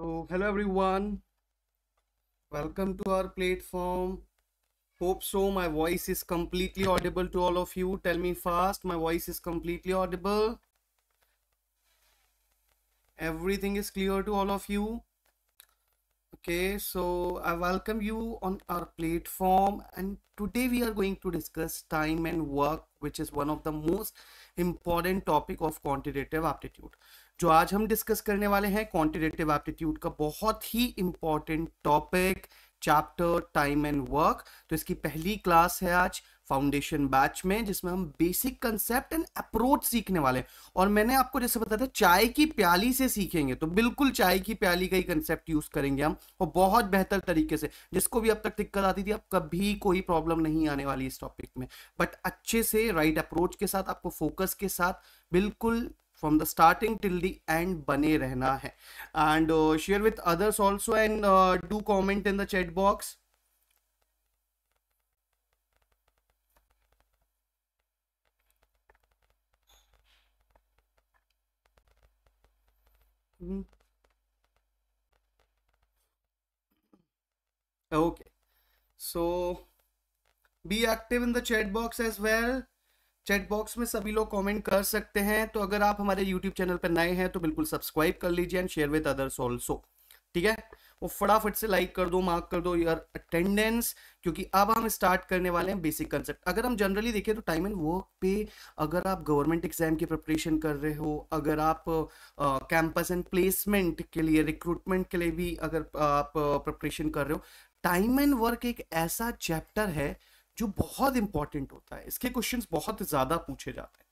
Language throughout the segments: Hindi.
So hello everyone. Welcome to our platform. Hope so my voice is completely audible to all of you. Tell me fast my voice is completely audible. Everything is clear to all of you. Okay, so I welcome you on our platform and today we are going to discuss time and work which is one of the most important topic of quantitative aptitude. जो आज हम डिस्कस करने वाले हैं क्वांटिटेटिव एप्टीट्यूड का बहुत ही important topic chapter time and work तो इसकी पहली क्लास है आज फाउंडेशन बैच में जिसमें हम बेसिक कंसेप्ट एंड अप्रोच सीखने वाले हैं और मैंने आपको जैसे बताया था चाय की प्याली से सीखेंगे तो बिल्कुल चाय की प्याली का ही कंसेप्ट यूज करेंगे हम और बहुत बेहतर तरीके से जिसको भी अब तक दिक्कत आती थी अब कभी कोई प्रॉब्लम नहीं आने वाली इस टॉपिक में बट अच्छे से राइट right अप्रोच के साथ आपको फोकस के साथ बिल्कुल from the starting till the end bane rehna hai and uh, share with others also and uh, do comment in the chat box hmm. okay so be active in the chat box as well chat box में सभी लोग कमेंट कर सकते हैं तो अगर आप हमारे यूट्यूब चैनल पर नए हैं तो बिल्कुल सब्सक्राइब कर लीजिए and share with others also ठीक है वो फटाफट से लाइक कर दो मार्क कर दो योर अटेंडेंस क्योंकि अब हम स्टार्ट करने वाले हैं बेसिक कंसेप्ट अगर हम जनरली देखें तो टाइम एंड वर्क पे अगर आप गवर्नमेंट एग्जाम की प्रिपरेशन कर रहे हो अगर आप कैंपस एंड प्लेसमेंट के लिए रिक्रूटमेंट के लिए भी अगर आप प्रिपरेशन कर रहे हो टाइम एंड वर्क एक ऐसा चैप्टर है जो बहुत इंपॉर्टेंट होता है इसके क्वेश्चंस बहुत ज़्यादा पूछे जाते हैं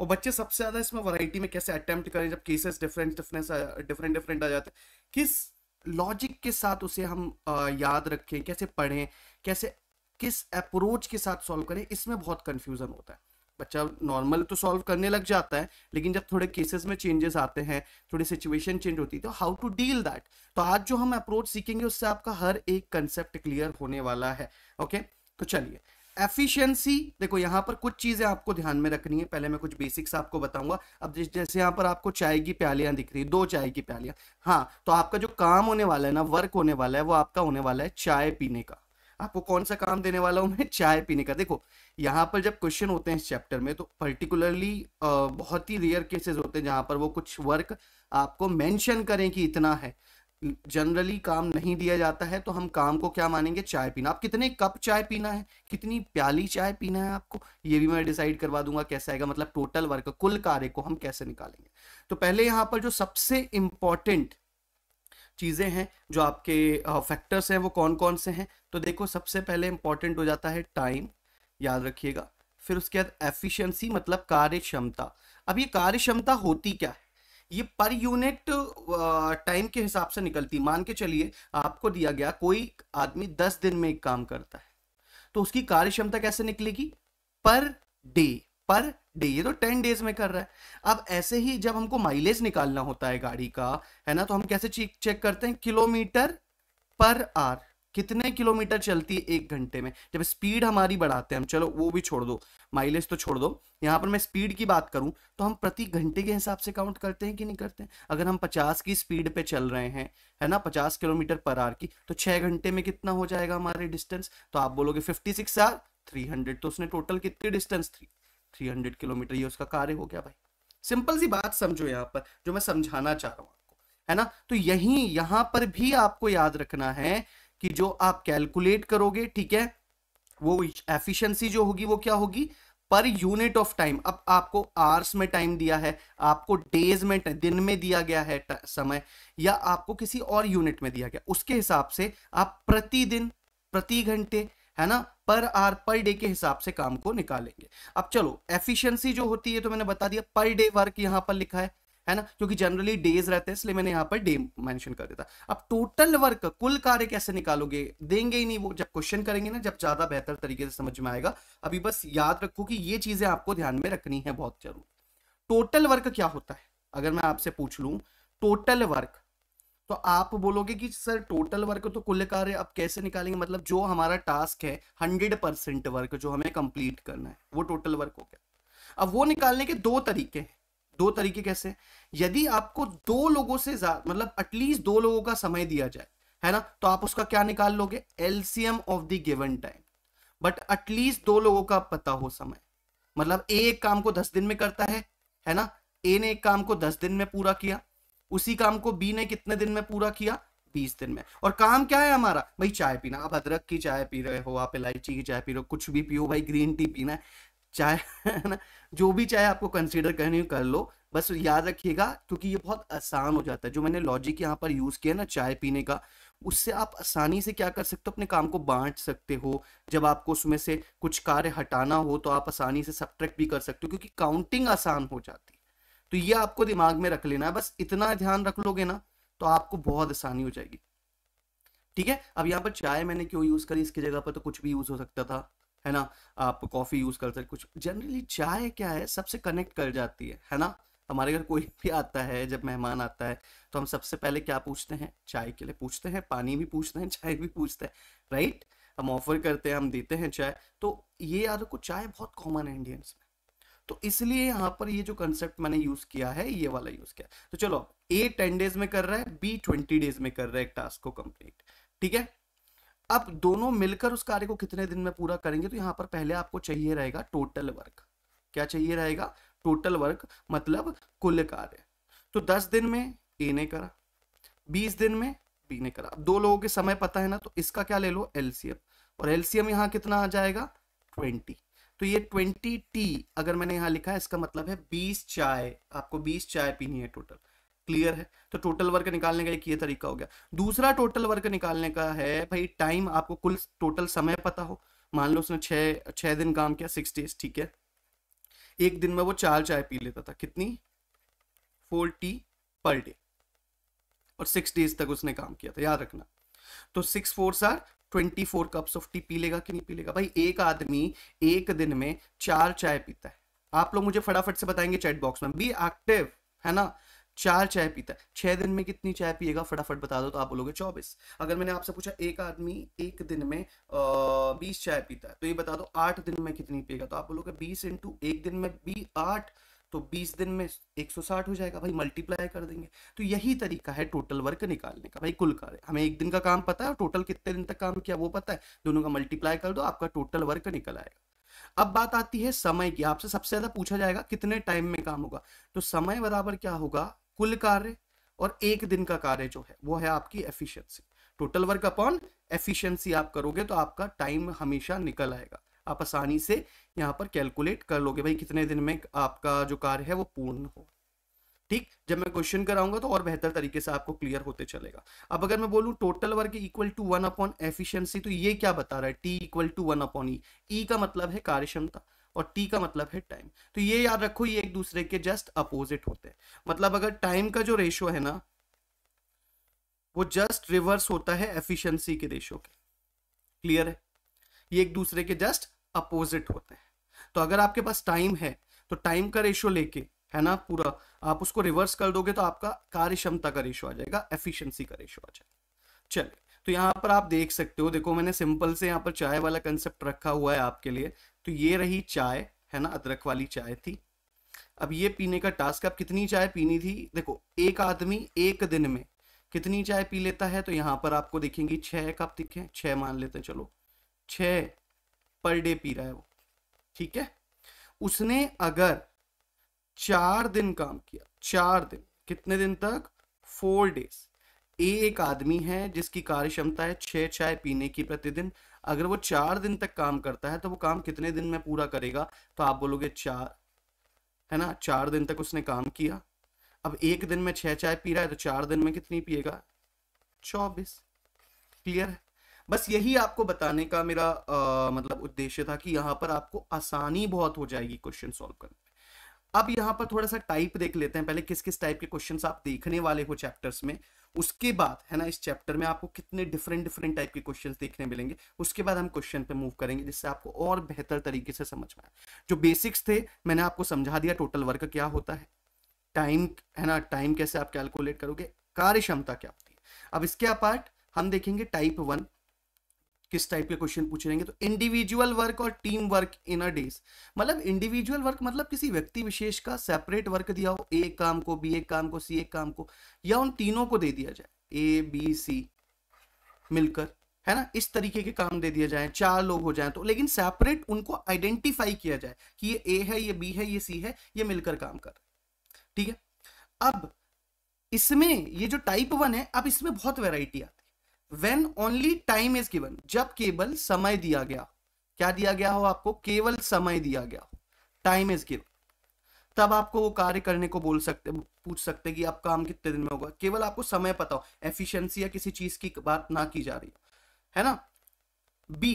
और बच्चे सबसे ज़्यादा इसमें वैरायटी में कैसे अटेम्प्ट करें जब cases different difference different different आ जाते हैं किस लॉजिक के साथ उसे हम याद रखें कैसे पढ़ें कैसे किस अप्रोच के साथ सॉल्व करें इसमें बहुत कन्फ्यूज़न होता है बच्चा नॉर्मल तो सॉल्व करने लग जाता है लेकिन जब थोड़े केसेस में चेंजेस आते हैं थोड़ी सिचुएशन चेंज होती है तो हाउ टू डील दैट तो आज जो हम अप्रोच सीखेंगे उससे आपका हर एक कंसेप्ट क्लियर होने वाला है ओके okay? तो चलिए एफिशिएंसी देखो यहाँ पर कुछ चीज़ें आपको ध्यान में रखनी है पहले मैं कुछ बेसिक्स आपको बताऊंगा अब जैसे यहाँ पर आपको चाय की प्यालियां दिख रही है दो चाय की प्यालियां हाँ तो आपका जो काम होने वाला है ना वर्क होने वाला है वो आपका होने वाला है चाय पीने का आपको कौन सा काम देने वाला हूं मैं चाय पीने का देखो यहाँ पर जब क्वेश्चन होते हैं इस चैप्टर में तो पर्टिकुलरली बहुत ही रेयर केसेस होते हैं जहां पर वो कुछ वर्क आपको मेंशन करें कि इतना है जनरली काम नहीं दिया जाता है तो हम काम को क्या मानेंगे चाय पीना आप कितने कप चाय पीना है कितनी प्याली चाय पीना है आपको ये भी मैं डिसाइड करवा दूंगा कैसे आएगा मतलब टोटल वर्क कुल कार्य को हम कैसे निकालेंगे तो पहले यहाँ पर जो सबसे इंपॉर्टेंट चीज़ें हैं जो आपके फैक्टर्स हैं वो कौन कौन से हैं तो देखो सबसे पहले इंपॉर्टेंट हो जाता है टाइम याद रखिएगा फिर उसके बाद एफिशिएंसी मतलब कार्य क्षमता अब ये कार्य क्षमता होती क्या है ये पर यूनिट टाइम के हिसाब से निकलती मान के चलिए आपको दिया गया कोई आदमी दस दिन में एक काम करता है तो उसकी कार्य क्षमता कैसे निकलेगी पर डे पर डे ये तो टेन डेज में कर रहा है अब ऐसे ही जब हमको माइलेज निकालना होता है गाड़ी का है ना तो हम कैसे चेक करते हैं किलोमीटर पर आर कितने किलोमीटर चलती है एक घंटे में जब स्पीड हमारी बढ़ाते हैं हम चलो वो भी छोड़ दो माइलेज तो छोड़ दो यहाँ पर मैं स्पीड की बात करूँ तो हम प्रति घंटे के हिसाब से काउंट करते हैं कि नहीं करते हैं अगर हम पचास की स्पीड पे चल रहे हैं है ना पचास किलोमीटर पर आर की तो छः घंटे में कितना हो जाएगा हमारे डिस्टेंस तो आप बोलोगे fifty six are three hundred तो उसने टोटल कितनी डिस्टेंस थी थ्री हंड्रेड किलोमीटर ये उसका कार्य हो गया भाई सिंपल सी बात समझो यहाँ पर जो मैं समझाना चाह रहा हूँ आपको है ना तो यही यहाँ पर भी आपको याद रखना है कि जो आप कैलकुलेट करोगे ठीक है वो एफिशिएंसी जो होगी वो क्या होगी पर यूनिट ऑफ टाइम अब आपको आवर्स में टाइम दिया है आपको डेज में दिन में दिया गया है समय या आपको किसी और यूनिट में दिया गया उसके हिसाब से आप प्रतिदिन प्रति घंटे है ना पर आर पर डे के हिसाब से काम को निकालेंगे अब चलो एफिशिएंसी जो होती है तो मैंने बता दिया पर डे वर्क यहां पर लिखा है है ना क्योंकि जनरली डेज रहते हैं इसलिए मैंने यहाँ पर डे मेंशन कर दिया अब टोटल वर्क कुल कार्य कैसे निकालोगे देंगे ही नहीं वो जब क्वेश्चन करेंगे ना जब ज्यादा बेहतर तरीके से समझ में आएगा अभी बस याद रखो कि ये चीजें आपको ध्यान में रखनी है बहुत जरूर टोटल वर्क क्या होता है अगर मैं आपसे पूछ लू टोटल वर्क तो आप बोलोगे कि सर टोटल वर्क तो कुल कार्य अब कैसे निकालेंगे मतलब जो हमारा टास्क है हंड्रेड परसेंट वर्क जो हमें कंप्लीट करना है वो टोटल वर्क हो गया अब वो निकालने के दो तरीके हैं दो तरीके कैसे हैं यदि आपको दो लोगों से ज्यादा मतलब एटलीस्ट दो लोगों का समय दिया जाए है ना तो आप उसका क्या निकाल लोगे LCM of the given time but at least दो लोगों का पता हो समय मतलब ए एक काम को दस दिन में करता है है ना ए ने एक काम को दस दिन में पूरा किया उसी काम को बी ने कितने दिन में पूरा किया बीस दिन में और काम क्या है हमारा भाई चाय पीना आप अदरक की चाय पी रहे हो आप इलायची की चाय पी रहे हो कुछ भी पियो भाई ग्रीन टी पीना है चाय है ना जो भी चाहे आपको कंसिडर करनी कर लो बस याद रखिएगा क्योंकि ये बहुत आसान हो जाता है जो मैंने लॉजिक यहाँ पर यूज़ किया ना चाय पीने का उससे आप आसानी से क्या कर सकते हो अपने काम को बांट सकते हो जब आपको उसमें से कुछ कार्य हटाना हो तो आप आसानी से सब्ट्रैक्ट भी कर सकते हो क्योंकि काउंटिंग आसान हो जाती है तो ये आपको दिमाग में रख लेना है बस इतना ध्यान रख लोगे ना तो आपको बहुत आसानी हो जाएगी ठीक है अब यहाँ पर चाय मैंने क्यों यूज़ करी इसकी जगह पर तो कुछ भी यूज़ हो सकता था है ना आप कॉफ़ी यूज़ कर सकते कुछ जनरली चाय क्या है सबसे कनेक्ट कर जाती है है ना हमारे घर कोई भी आता है जब मेहमान आता है तो हम सबसे पहले क्या पूछते हैं चाय के लिए पूछते हैं पानी भी पूछते हैं चाय भी पूछते हैं राइट हम ऑफर करते हैं हम देते हैं चाय तो ये याद रखो चाय बहुत कॉमन है इंडियंस में तो इसलिए यहाँ पर ये जो कंसेप्ट मैंने यूज किया है ये वाला यूज किया तो चलो ए टेन डेज में कर रहा है बी ट्वेंटी डेज में कर रहा है एक टास्क को कंप्लीट ठीक है अब दोनों मिलकर उस कार्य को कितने दिन में पूरा करेंगे तो यहां पर पहले आपको चाहिए रहेगा टोटल वर्क क्या चाहिए रहेगा टोटल वर्क मतलब कुल कार्य तो दस दिन में ए ने करा बीस दिन में बी ने करा दो लोगों के समय पता है ना तो इसका क्या ले लो एलसीएम और एलसीएम यहां कितना आ जाएगा ट्वेंटी तो ये ट्वेंटी टी अगर मैंने यहां लिखा है इसका मतलब है बीस चाय आपको बीस चाय पीनी है टोटल क्लियर है तो टोटल वर्क निकालने का एक ये तरीका हो गया दूसरा टोटल वर्क निकालने का है भाई टाइम आपको कुल टोटल समय पता हो मान लो उसने छः छः दिन काम किया सिक्स डेज ठीक है एक दिन में वो चार चाय पी लेता था कितनी फोर टी पर डे और सिक्स डेज तक उसने काम किया था याद रखना तो six four are twenty four cups of tea पी लेगा कि नहीं पी लेगा भाई एक आदमी एक दिन में चार चाय पीता है आप लोग मुझे फटाफट से बताएंगे चैट बॉक्स में बी एक्टिव है ना चार चाय पीता है छह दिन में कितनी चाय पिएगा फटाफट बता दो तो आप बोलोगे चौबीस अगर मैंने आपसे पूछा एक आदमी एक दिन में बीस चाय पीता है तो ये बता दो आठ दिन में कितनी पिएगा तो आप बोलोगे बीस इंटू एक दिन में बी आठ तो बीस दिन में एक सौ साठ हो जाएगा भाई मल्टीप्लाई कर देंगे तो यही तरीका है टोटल वर्क निकालने का भाई कुल कार्य हमें एक दिन का काम पता है और टोटल कितने दिन तक काम किया वो पता है दोनों का मल्टीप्लाई कर दो आपका टोटल वर्क निकल आएगा अब बात आती है समय की आपसे सबसे ज्यादा पूछा जाएगा कितने टाइम में काम होगा तो समय बराबर क्या होगा कुल कार्य और एक दिन का कार्य जो है वो है आपकी efficiency total work upon efficiency आप करोगे तो आपका टाइम हमेशा निकल आएगा आप आसानी से यहाँ पर कैलकुलेट कर लोगे भाई कितने दिन में आपका जो कार्य है वो पूर्ण हो ठीक जब मैं क्वेश्चन कराऊंगा तो और बेहतर तरीके से आपको क्लियर होते चलेगा अब अगर मैं बोलूं total work equal to one upon efficiency तो ये क्या बता रहा है T equal to one upon E E का मतलब है कार्यक्षमता और टी का मतलब है टाइम तो ये याद रखो ये एक दूसरे के जस्ट अपोजिट होते हैं मतलब अगर टाइम का जो रेशो है ना वो जस्ट रिवर्स होता है एफिशियंसी के रेशो के क्लियर है ये एक दूसरे के जस्ट अपोजिट होते हैं तो अगर आपके पास टाइम है तो टाइम का रेशो लेके है ना पूरा आप उसको रिवर्स कर दोगे तो आपका कार्य क्षमता का रेशो आ जाएगा एफिशिएंसी का रेशो आ जाएगा चलिए तो यहाँ पर आप देख सकते हो देखो मैंने सिंपल से यहाँ पर चाय वाला कंसेप्ट रखा हुआ है आपके लिए तो ये रही चाय है ना अदरक वाली चाय थी अब ये पीने का टास्क आप कितनी चाय पीनी थी देखो एक आदमी एक दिन में कितनी चाय पी लेता है तो यहाँ पर आपको देखेंगे छः कप दिखे छः मान लेते हैं चलो छः पर डे पी रहा है वो ठीक है उसने अगर चार दिन काम किया चार दिन कितने दिन तक फोर डेज ए एक आदमी है जिसकी कार्य क्षमता है छह चाय पीने की प्रतिदिन अगर वो चार दिन तक काम करता है तो वो काम कितने दिन में पूरा करेगा तो आप बोलोगे चार है ना चार दिन तक उसने काम किया अब एक दिन में छह चाय पी रहा है तो चार दिन में कितनी पिएगा चौबीस क्लियर है बस यही आपको बताने का मेरा आ, मतलब उद्देश्य था कि यहाँ पर आपको आसानी बहुत हो जाएगी क्वेश्चन सॉल्व करने अब यहाँ पर थोड़ा सा टाइप देख लेते हैं पहले किस किस टाइप के क्वेश्चन आप देखने वाले हो चैप्टर्स में उसके बाद है ना इस चैप्टर में आपको कितने डिफरेंट डिफरेंट टाइप के क्वेश्चंस देखने मिलेंगे उसके बाद हम क्वेश्चन पे मूव करेंगे जिससे आपको और बेहतर तरीके से समझ में आए जो बेसिक्स थे मैंने आपको समझा दिया टोटल वर्क क्या होता है टाइम है ना टाइम कैसे आप कैलकुलेट करोगे कार्य क्षमता क्या होती है अब इसके अपार्ट हम देखेंगे टाइप वन किस टाइप के क्वेश्चन पूछे रहेंगे तो इंडिविजुअल वर्क और team work in a days मतलब इंडिविजुअल वर्क मतलब किसी व्यक्ति विशेष का सेपरेट वर्क दिया हो ए काम को बी एक काम को सी एक काम को या उन तीनों को दे दिया जाए ए बी सी मिलकर है ना इस तरीके के काम दे दिए जाए चार लोग हो जाए तो लेकिन सेपरेट उनको आइडेंटिफाई किया जाए कि ये ए है ये बी है ये सी है ये मिलकर काम कर ठीक है अब इसमें ये जो टाइप वन है अब इसमें बहुत वेराइटी आती है when only time is given जब केवल समय दिया गया क्या दिया गया हो आपको केवल समय दिया गया टाइम इज गिवन तब आपको वो कार्य करने को बोल सकते पूछ सकते कि आप काम कितने दिन में होगा केवल आपको समय पता हो एफिशिएंसी या किसी चीज की बात ना की जा रही है ना बी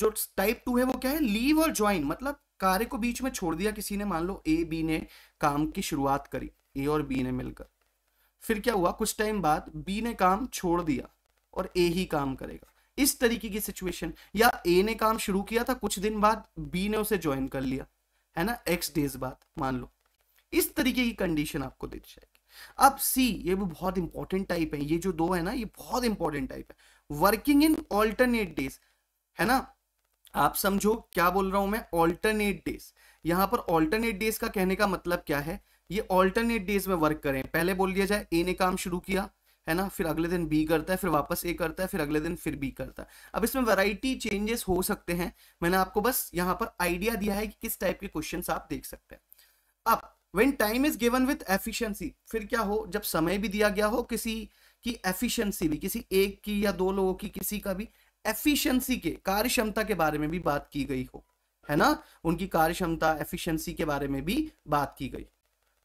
जो टाइप टू है वो क्या है लीव और ज्वाइन मतलब कार्य को बीच में छोड़ दिया किसी ने मान लो ए बी ने काम की शुरुआत करी ए और बी ने मिलकर फिर क्या हुआ कुछ टाइम बाद बी ने काम छोड़ दिया और ए ही काम करेगा इस तरीके की सिचुएशन या ए ने काम शुरू किया था कुछ दिन बाद बी ने उसे ज्वाइन कर लिया है ना एक्स डेज बाद मान लो इस तरीके की कंडीशन आपको दी जाएगी अब सी ये भी बहुत इंपॉर्टेंट टाइप है ये जो दो है ना ये बहुत इंपॉर्टेंट टाइप है वर्किंग इन ऑल्टरनेट डेज है ना आप समझो क्या बोल रहा हूं मैं ऑल्टरनेट डेज यहां पर ऑल्टरनेट डेज का कहने का मतलब क्या है ये ऑल्टरनेट डेज में वर्क करें पहले बोल दिया जाए ए ने काम शुरू किया है ना फिर अगले दिन बी करता है फिर वापस ए करता है फिर अगले दिन फिर बी करता है अब इसमें वैरायटी चेंजेस हो सकते हैं मैंने आपको बस यहाँ पर आइडिया दिया है कि किस टाइप के क्वेश्चन आप देख सकते हैं अब when time is given with efficiency फिर क्या हो जब समय भी दिया गया हो किसी की एफिशियंसी भी किसी एक की या दो लोगों की किसी का भी एफिशियंसी के कार्य क्षमता के बारे में भी बात की गई हो है ना उनकी कार्य क्षमता एफिशियंसी के बारे में भी बात की गई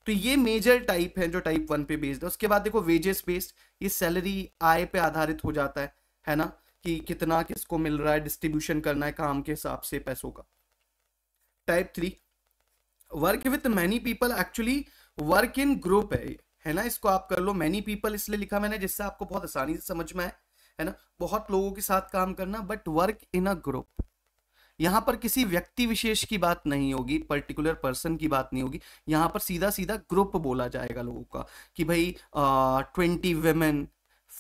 तो ये मेजर टाइप है जो टाइप वन पे बेस्ड है उसके बाद देखो वेजेस बेस्ड ये सैलरी आय पे आधारित हो जाता है है ना कि कितना किसको मिल रहा है डिस्ट्रीब्यूशन करना है काम के हिसाब से पैसों का type three work with many people actually work in group है है ना इसको आप कर लो मैनी पीपल इसलिए लिखा मैंने जिससे आपको बहुत आसानी से समझ में आए है ना बहुत लोगों के साथ काम करना but work in a group यहाँ पर किसी व्यक्ति विशेष की बात नहीं होगी पर्टिकुलर पर्सन की बात नहीं होगी यहाँ पर सीधा सीधा ग्रुप बोला जाएगा लोगों का कि भाई ट्वेंटी वेमेन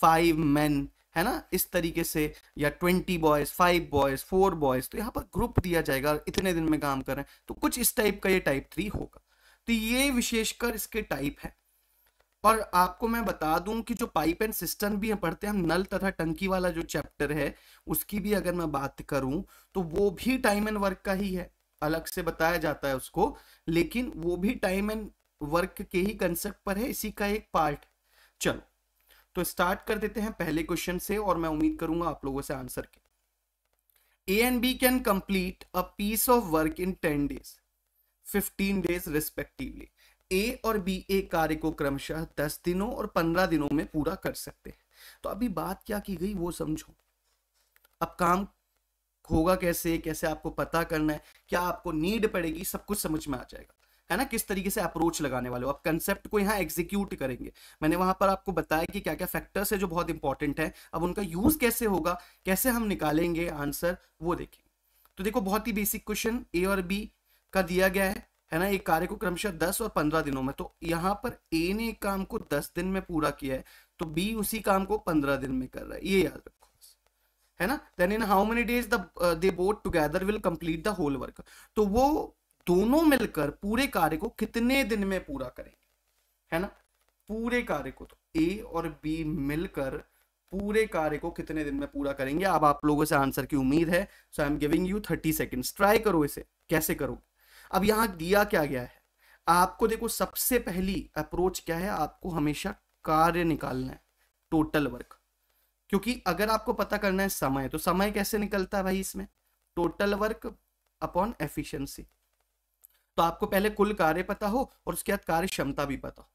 फाइव मैन है ना इस तरीके से या twenty boys five boys four boys तो यहाँ पर ग्रुप दिया जाएगा इतने दिन में काम कर रहे हैं तो कुछ इस टाइप का ये टाइप थ्री होगा तो ये विशेषकर इसके टाइप है और आपको मैं बता दूं कि जो पाइप एंड सिस्टम भी हम पढ़ते हैं हम नल तथा टंकी वाला जो चैप्टर है उसकी भी अगर मैं बात करूं तो वो भी टाइम एंड वर्क का ही है अलग से बताया जाता है उसको लेकिन वो भी टाइम एंड वर्क के ही कंसेप्ट पर है इसी का एक पार्ट चलो तो स्टार्ट कर देते हैं पहले क्वेश्चन से और मैं उम्मीद करूंगा आप लोगों से आंसर के A and B can complete a piece of work in ten days fifteen days respectively A और बी ए कार्य को क्रमशः दस दिनों और पंद्रह दिनों में पूरा कर सकते हैं तो अभी बात क्या की गई वो समझो अब काम होगा कैसे कैसे आपको पता करना है क्या आपको नीड पड़ेगी सब कुछ समझ में आ जाएगा है ना किस तरीके से अप्रोच लगाने वाले हो आप कंसेप्ट को यहाँ एग्जीक्यूट करेंगे मैंने वहां पर आपको बताया कि क्या क्या फैक्टर्स है जो बहुत इंपॉर्टेंट है अब उनका यूज कैसे होगा कैसे हम निकालेंगे आंसर वो देखेंगे तो देखो बहुत ही बेसिक क्वेश्चन ए और बी का दिया गया है है ना एक कार्य को क्रमशः दस और पंद्रह दिनों में तो यहाँ पर ए ने एक काम को दस दिन में पूरा किया है तो बी उसी काम को पंद्रह दिन में कर रहा है ये याद रखो है ना then in how many days they both together will complete the whole work तो वो दोनों मिलकर पूरे कार्य को कितने दिन में पूरा करेंगे है ना पूरे कार्य को तो ए और बी मिलकर पूरे कार्य को कितने दिन में पूरा करेंगे अब आप लोगों से आंसर की उम्मीद है so I am giving you thirty seconds try करो इसे कैसे करोगे अब यहां दिया क्या गया है आपको देखो सबसे पहली अप्रोच क्या है आपको हमेशा कार्य निकालना है टोटल वर्क क्योंकि अगर आपको पता करना है समय तो समय कैसे निकलता है भाई इसमें टोटल वर्क अपॉन एफिशिएंसी तो आपको पहले कुल कार्य पता हो और उसके बाद कार्य क्षमता भी पता हो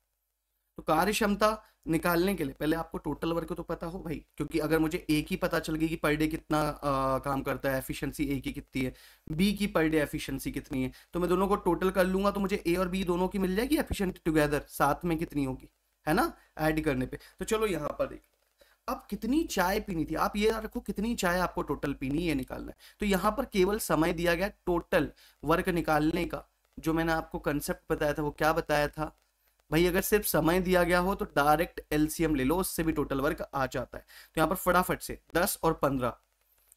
तो कार्य क्षमता निकालने के लिए पहले आपको टोटल वर्क तो पता हो भाई क्योंकि अगर मुझे ए की पता चल गई कि पर डे कितना आ, काम करता है एफिशिएंसी ए की कितनी है बी की पर डे एफिशिएंसी कितनी है तो मैं दोनों को टोटल कर लूंगा तो मुझे ए और बी दोनों की मिल जाएगी एफिशिएंट टुगेदर साथ में कितनी होगी है ना ऐड करने पे तो चलो यहाँ पर देख अब कितनी चाय पीनी थी आप ये रखो कितनी चाय आपको टोटल पीनी ये निकालना है तो यहाँ पर केवल समय दिया गया टोटल वर्क निकालने का जो मैंने आपको कंसेप्ट बताया था वो क्या बताया था भाई अगर सिर्फ समय दिया गया हो तो डायरेक्ट एलसीएम ले लो उससे भी टोटल वर्क आ जाता है तो यहाँ पर फटाफट से दस और पंद्रह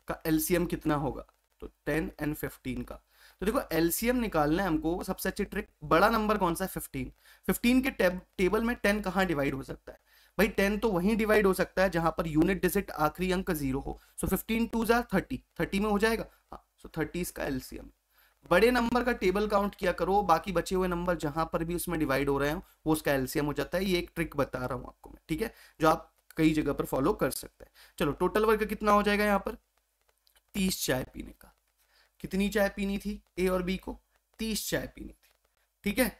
का एलसीएम कितना होगा तो टेन एंड फिफ्टीन का तो देखो एलसीएम निकालना है हमको सबसे अच्छी ट्रिक बड़ा नंबर कौन सा है फिफ्टीन फिफ्टीन के टेब, टेबल में टेन कहाँ डिवाइड हो सकता है भाई टेन तो वहीं डिवाइड हो सकता है जहां पर यूनिट डिजिट आखिरी अंक जीरो हो सो फिफ्टीन टू जार थर्टी थर्टी में हो जाएगा हाँ सो थर्टी इसका एलसीएम बड़े नंबर का टेबल काउंट किया करो बाकी बचे हुए नंबर जहां पर भी उसमें डिवाइड हो रहे हो वो उसका एलसीएम हो जाता है ये एक ट्रिक बता रहा हूं आपको मैं ठीक है जो आप कई जगह पर फॉलो कर सकते हैं चलो टोटल वर्ग कितना हो जाएगा यहाँ पर तीस चाय पीने का कितनी चाय पीनी थी ए और बी को तीस चाय पीनी थी ठीक है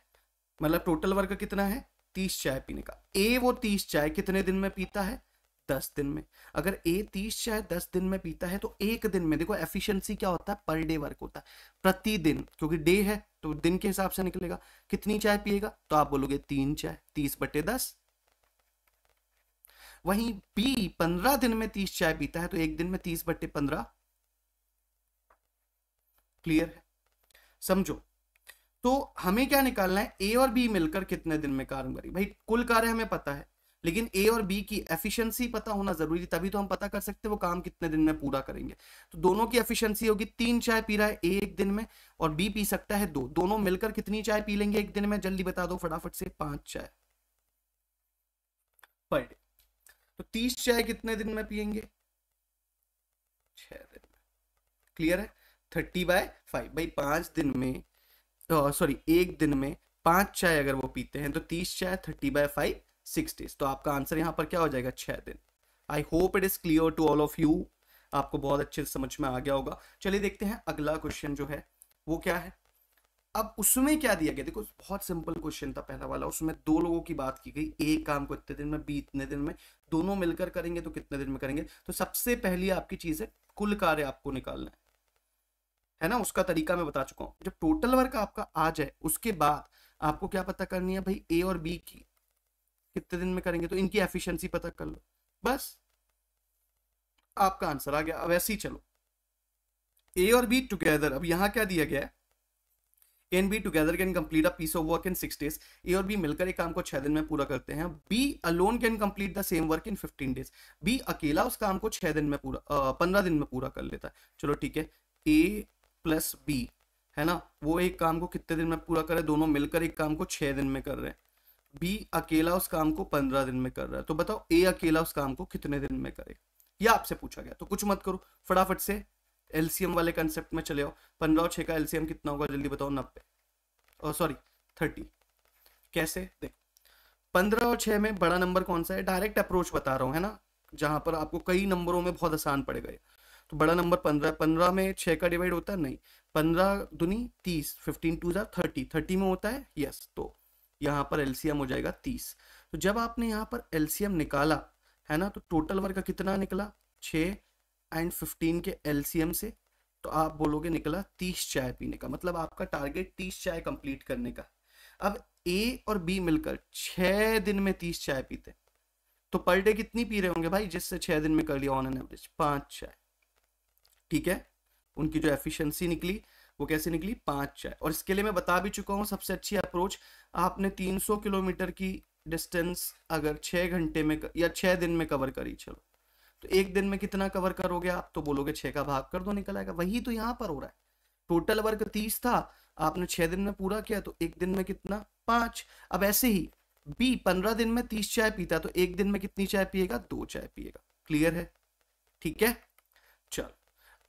मतलब टोटल वर्ग कितना है तीस चाय पीने का ए वो तीस चाय कितने दिन में पीता है दस दिन में अगर ए तीस चाय दस दिन में पीता है तो एक दिन में देखो एफिशिएंसी क्या होता है पर डे वर्क होता है प्रतिदिन क्योंकि डे है तो दिन के हिसाब से निकलेगा कितनी चाय पिएगा तो आप बोलोगे तीन चाय तीस बटे दस वही बी पंद्रह दिन में तीस चाय पीता है तो एक दिन में तीस बटे पंद्रह क्लियर है समझो तो हमें क्या निकालना है ए और बी मिलकर कितने दिन में कार्य करी भाई कुल कार्य हमें पता है लेकिन ए और बी की एफिशिएंसी पता होना जरूरी तभी तो हम पता कर सकते हैं वो काम कितने दिन में पूरा करेंगे तो दोनों की एफिशिएंसी होगी तीन चाय पी रहा है ए एक दिन में और बी पी सकता है दो दोनों मिलकर कितनी चाय पी लेंगे एक दिन में जल्दी बता दो फटाफट से पांच चाय पर डे तो तीस चाय कितने दिन में पियेंगे छह दिन में क्लियर है थर्टी बाय फाइव भाई पांच दिन में सॉरी एक दिन में पांच चाय अगर वो पीते हैं तो तीस चाय thirty by five six days तो आपका आंसर यहाँ पर क्या हो जाएगा छः दिन I hope it is clear to all of you आपको बहुत अच्छे से समझ में आ गया होगा चलिए देखते हैं अगला क्वेश्चन जो है वो क्या है अब उसमें क्या दिया गया देखो बहुत सिंपल क्वेश्चन था पहला वाला उसमें दो लोगों की बात की गई एक काम को इतने दिन में बी इतने दिन में दोनों मिलकर करेंगे तो कितने दिन में करेंगे तो सबसे पहली आपकी चीज है कुल कार्य आपको निकालना है है ना उसका तरीका मैं बता चुका हूँ जब टोटल वर्क आपका आ जाए उसके बाद आपको क्या पता करनी है भाई ए और बी की कितने दिन में करेंगे तो इनकी एफिशिएंसी पता कर लो बस आपका आंसर आ गया अब ऐसे ही चलो ए और बी टुगेदर अब यहां क्या दिया गया है A and B together can complete a piece of work in six days A और बी मिलकर एक काम को छह दिन में पूरा करते हैं B alone can complete the same work in fifteen days B अकेला उस काम को छह दिन में पूरा पंद्रह दिन में पूरा कर लेता है चलो ठीक है ए प्लस बी है ना वो एक काम को कितने दिन में पूरा करे दोनों मिलकर एक काम को छह दिन में कर रहे हैं बी अकेला उस काम को पंद्रह दिन में कर रहा है तो बताओ ए अकेला उस काम को कितने दिन में करे यह आपसे पूछा गया तो कुछ मत करो फटाफट से एलसीएम वाले कंसेप्ट में चले आओ पंद्रह और छह का एलसीएम कितना होगा जल्दी बताओ नब्बे और सॉरी थर्टी कैसे देख पंद्रह और छह में बड़ा नंबर कौन सा है डायरेक्ट अप्रोच बता रहा हूँ है ना जहां पर आपको कई नंबरों में बहुत आसान पड़ गए तो बड़ा नंबर पंद्रह पंद्रह में छह का डिवाइड होता है नहीं पंद्रह दुनी तीस फिफ्टीन टू जार थर्टी थर्टी में होता है यस तो यहाँ पर एलसीएम हो जाएगा तीस तो जब आपने यहाँ पर एलसीएम निकाला है ना तो टोटल वर्ग का कितना निकला छः एंड फिफ्टीन के एलसीएम से तो आप बोलोगे निकला तीस चाय पीने का मतलब आपका टारगेट तीस चाय कंप्लीट करने का अब ए और बी मिलकर छः दिन में तीस चाय पीते तो पर डे कितनी पी रहे होंगे भाई जिससे छः दिन में कर लिया ऑन एन एवरेज पाँच चाय ठीक है उनकी जो एफिशिएंसी निकली वो कैसे निकली पांच चाय और इसके लिए मैं बता भी चुका हूँ सबसे अच्छी अप्रोच आपने 300 किलोमीटर की डिस्टेंस अगर छः घंटे में या छः दिन में कवर करी चलो तो एक दिन में कितना कवर करोगे आप तो बोलोगे छः का भाग कर दो निकल आएगा वही तो यहाँ पर हो रहा है टोटल वर्क तीस था आपने छः दिन में पूरा किया तो एक दिन में कितना पाँच अब ऐसे ही बी पंद्रह दिन में तीस चाय पीता तो एक दिन में कितनी चाय पिएगा दो चाय पिएगा क्लियर है ठीक है चल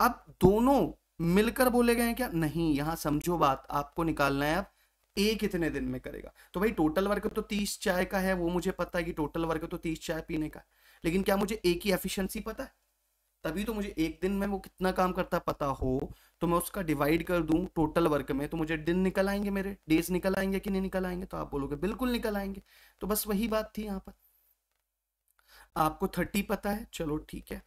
अब दोनों मिलकर बोले गए हैं क्या नहीं यहां समझो बात आपको निकालना है आप ए कितने दिन में करेगा तो भाई टोटल वर्क तो तीस चाय का है वो मुझे पता है कि टोटल वर्क तो तीस चाय पीने का लेकिन क्या मुझे ए की एफिशिएंसी पता है तभी तो मुझे एक दिन में वो कितना काम करता पता हो तो मैं उसका डिवाइड कर दूं टोटल वर्क में तो मुझे दिन निकल आएंगे मेरे डेज निकल आएंगे कि नहीं निकल आएंगे तो आप बोलोगे बिल्कुल निकल आएंगे तो बस वही बात थी यहाँ पर आपको थर्टी पता है चलो ठीक है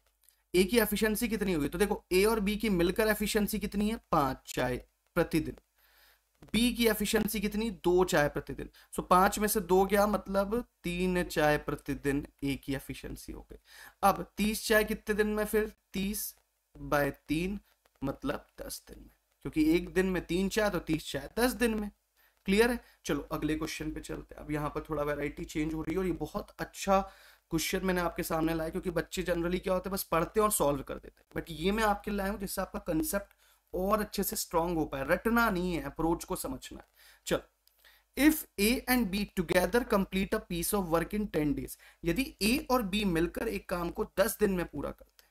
ए की एफिशिएंसी कितनी होगी तो देखो ए और बी की मिलकर एफिशिएंसी कितनी है पांच चाय प्रतिदिन बी की एफिशिएंसी कितनी दो चाय प्रतिदिन सो पांच में से दो गया मतलब तीन चाय प्रतिदिन ए की एफिशिएंसी हो गई अब तीस चाय कितने दिन में फिर तीस बाय तीन मतलब दस दिन में क्योंकि एक दिन में तीन चाय तो तीस चाय दस दिन में क्लियर है चलो अगले क्वेश्चन पे चलते हैं अब यहाँ पर थोड़ा वेराइटी चेंज हो रही है और ये बहुत अच्छा क्वेश्चन मैंने आपके सामने लाया क्योंकि बच्चे जनरली क्या होते हैं बस पढ़ते और सॉल्व कर देते हैं बट ये मैं आपके लाया हूँ जिससे आपका कंसेप्ट और अच्छे से स्ट्रांग हो पाए रटना नहीं है अप्रोच को समझना है चलो if A and B together complete a piece of work in ten days यदि ए और बी मिलकर एक काम को दस दिन में पूरा करते हैं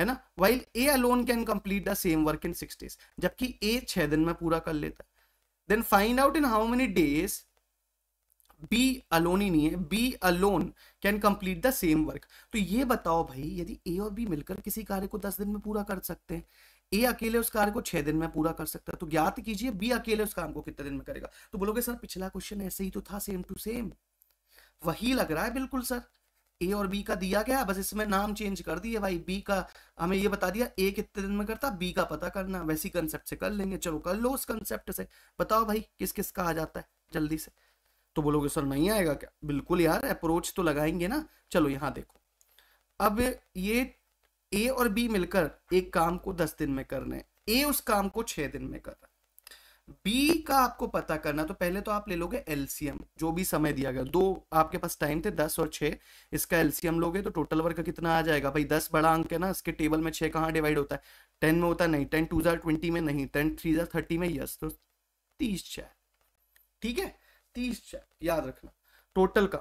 है ना while A alone can complete the same work in six days जबकि ए छह दिन में पूरा कर लेता है then find out in how many days B alone ही नहीं है B alone can complete the same work तो ये बताओ भाई यदि ए और बी मिलकर किसी कार्य को दस दिन में पूरा कर सकते हैं ए अकेले उस कार्य को छह दिन में पूरा कर सकता है तो ज्ञात कीजिए बी अकेले उस काम को कितने दिन में करेगा तो बोलोगे सर पिछला क्वेश्चन ऐसे ही तो था सेम टू सेम वही लग रहा है बिल्कुल सर ए और बी का दिया गया बस इसमें नाम चेंज कर दिए भाई बी का हमें ये बता दिया ए कितने दिन में करता बी का पता करना वैसी कंसेप्ट से कर लेंगे चलो कर लो उस कंसेप्ट से बताओ भाई किस किस का आ जाता है जल्दी से तो बोलोगे सर नहीं आएगा क्या बिल्कुल यार अप्रोच तो लगाएंगे ना चलो यहाँ देखो अब ये ए और बी मिलकर एक काम को दस दिन में करना है ए उस काम को छह दिन में कर रहा है बी का आपको पता करना तो पहले तो आप ले लोगे एलसीएम जो भी समय दिया गया दो आपके पास टाइम थे दस और छः इसका एलसीएम लोगे तो टोटल वर्क कितना आ जाएगा भाई दस बड़ा अंक है ना इसके टेबल में छह कहाँ डिवाइड होता है टेन में होता है नहीं टेन टू हजार ट्वेंटी में नहीं टेन थ्री हजार थर्टी में यस तो तीस छः ठीक है तीस चैप्टर याद रखना टोटल का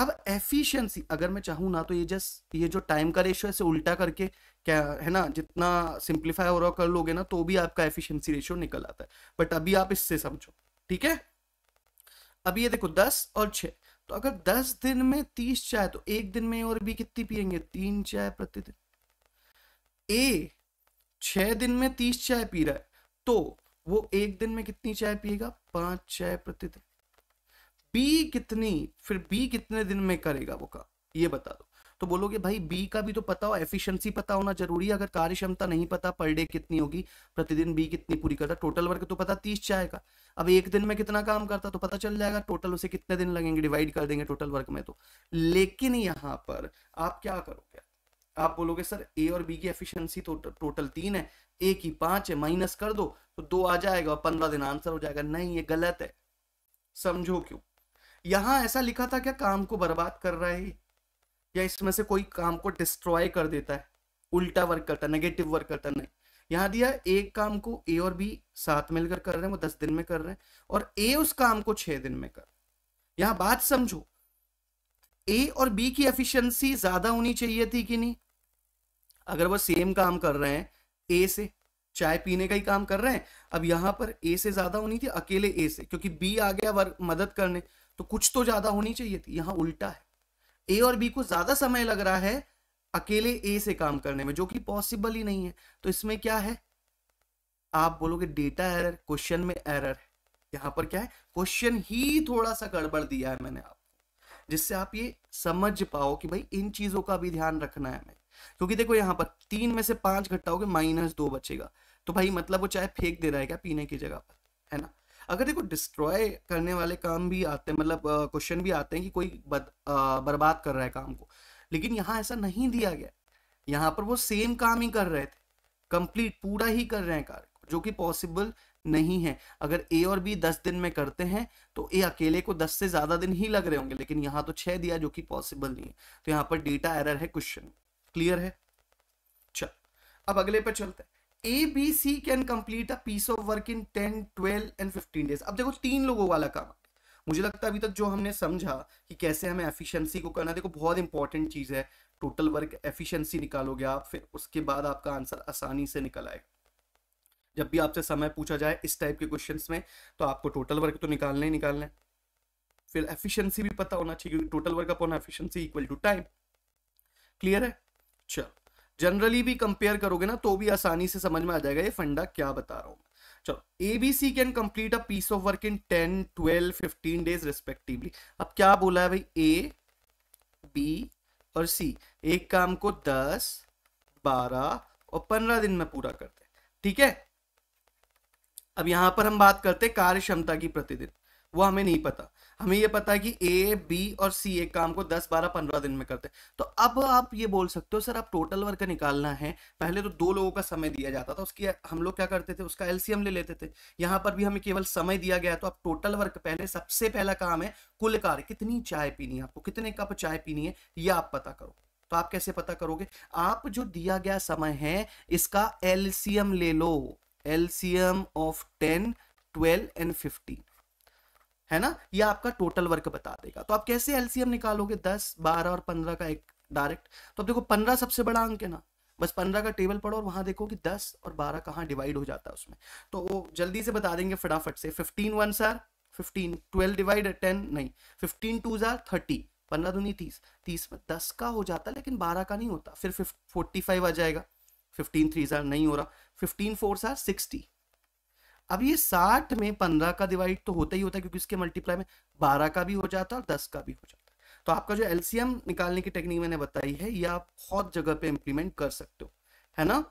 अब एफिशिएंसी अगर मैं चाहूँ ना तो ये जस्ट ये जो टाइम का रेशियो है इसे उल्टा करके क्या है ना जितना सिंप्लीफाई हो रहा कर लोगे ना तो भी आपका एफिशिएंसी रेशियो निकल आता है बट अभी आप इससे समझो ठीक है अभी ये देखो दस और छः तो अगर दस दिन में तीस चाय तो एक दिन में और भी कितनी पियेंगे तीन चाय प्रतिदिन ए छ दिन में तीस चाय पी रहा है तो वो एक दिन में कितनी चाय पिएगा पांच चाय प्रतिदिन बी कितनी फिर बी कितने दिन में करेगा वो काम ये बता दो तो बोलोगे भाई बी का भी तो पता हो एफिशिएंसी पता होना जरूरी है अगर कार्य क्षमता नहीं पता पर डे कितनी होगी प्रतिदिन बी कितनी पूरी करता टोटल वर्क तो पता तीस जाएगा अब एक दिन में कितना काम करता तो पता चल जाएगा टोटल उसे कितने दिन लगेंगे डिवाइड कर देंगे टोटल वर्क में तो लेकिन यहाँ पर आप क्या करोगे आप बोलोगे सर ए और बी की एफिशियंसी तो टोटल तीन है ए की पांच है माइनस कर दो तो दो आ जाएगा पंद्रह दिन आंसर हो जाएगा नहीं ये गलत है समझो क्यों यहां ऐसा लिखा था क्या काम को बर्बाद कर रहा है या इसमें से कोई काम को डिस्ट्रॉय कर देता है उल्टा वर्क करता है नेगेटिव वर्क करता है यहाँ दिया एक काम को ए और बी साथ मिलकर कर रहे हैं वो दस दिन में कर रहे हैं और ए उस काम को छह दिन में कर यहां बात समझो ए और बी की एफिशिएंसी ज्यादा होनी चाहिए थी कि नहीं अगर वो सेम काम कर रहे हैं ए से चाय पीने का ही काम कर रहे हैं अब यहां पर ए से ज्यादा होनी थी अकेले ए से क्योंकि बी आ गया वर्क मदद करने तो कुछ तो ज्यादा होनी चाहिए थी यहाँ उल्टा है ए और बी को ज्यादा समय लग रहा है अकेले ए से काम करने में जो कि पॉसिबल ही नहीं है तो इसमें क्या है आप बोलोगे डेटा एरर क्वेश्चन में एरर है यहाँ पर क्या है क्वेश्चन ही थोड़ा सा गड़बड़ दिया है मैंने आपको जिससे आप ये समझ पाओ कि भाई इन चीजों का भी ध्यान रखना है हमें क्योंकि देखो यहां पर तीन में से पांच घटाओगे माइनस दो बचेगा तो भाई मतलब वो चाहे फेंक दे रहा है क्या पीने की जगह पर है ना अगर देखो डिस्ट्रॉय करने वाले काम भी आते हैं मतलब क्वेश्चन भी आते हैं कि कोई बद, आ, बर्बाद कर रहा है काम को लेकिन यहाँ ऐसा नहीं दिया गया यहाँ पर वो सेम काम ही कर रहे थे कंप्लीट पूरा ही कर रहे हैं कार्य जो कि पॉसिबल नहीं है अगर ए और बी दस दिन में करते हैं तो ए अकेले को दस से ज्यादा दिन ही लग रहे होंगे लेकिन यहाँ तो छह दिया जो कि पॉसिबल नहीं है तो यहाँ पर डेटा एरर है क्वेश्चन क्लियर है चल अब अगले पर चलते हैं A B C can complete a piece of work in ten twelve and fifteen days अब देखो तीन लोगों वाला काम मुझे लगता है अभी तक जो हमने समझा कि कैसे हमें एफिशिएंसी को करना देखो बहुत इंपॉर्टेंट चीज़ है टोटल वर्क एफिशिएंसी निकालोगे आप फिर उसके बाद आपका आंसर आसानी से निकल आएगा जब भी आपसे समय पूछा जाए इस टाइप के क्वेश्चन में तो आपको टोटल वर्क तो निकालना ही निकालना है फिर एफिशियंसी भी पता होना चाहिए क्योंकि total work upon efficiency equal to time clear है चलो जनरली भी कंपेयर करोगे ना तो भी आसानी से समझ में आ जाएगा ये फंडा क्या बता रहा हूँ चलो A B C can complete a piece of work in ten twelve fifteen days respectively अब क्या बोला है भाई ए बी और सी एक काम को दस बारह और पंद्रह दिन में पूरा करते हैं ठीक है अब यहां पर हम बात करते कार्य क्षमता की प्रतिदिन वो हमें नहीं पता हमें ये पता है कि ए बी और सी एक काम को 10, 12, 15 दिन में करते हैं तो अब आप ये बोल सकते हो सर आप टोटल वर्क निकालना है पहले तो दो लोगों का समय दिया जाता था उसकी हम लोग क्या करते थे उसका एलसीएम ले लेते थे यहाँ पर भी हमें केवल समय दिया गया तो आप टोटल वर्क पहले सबसे पहला काम है कुल कार्य कितनी चाय पीनी है आपको कितने कप चाय पीनी है यह आप पता करो तो आप कैसे पता करोगे आप जो दिया गया समय है इसका एलसीएम ले लो LCM of ten twelve and fifteen है ना ये आपका टोटल वर्क बता देगा तो आप कैसे एलसीएम निकालोगे दस बारह और पंद्रह का एक डायरेक्ट तो आप देखो पंद्रह सबसे बड़ा अंक है ना बस पंद्रह का टेबल पढ़ो और वहां देखो कि दस और बारह कहाँ डिवाइड हो जाता है उसमें तो वो जल्दी से बता देंगे फटाफट से fifteen one sir fifteen twelve divide ten नहीं फिफ्टीन टू जार थर्टी पंद्रह दूनी तीस तीस में दस का हो जाता है लेकिन बारह का नहीं होता फिर फोर्टी फाइव आ जाएगा फिफ्टीन थ्री जार नहीं हो रहा फिफ्टीन फोर जार सिक्सटी अब ये साठ में पंद्रह का डिवाइड तो होता ही होता है क्योंकि इसके मल्टीप्लाई में बारह का भी हो जाता है और दस का भी हो जाता है तो आपका जो एलसीएम निकालने की टेक्निक मैंने बताई है ये आप बहुत जगह पे इम्प्लीमेंट कर सकते हो है ना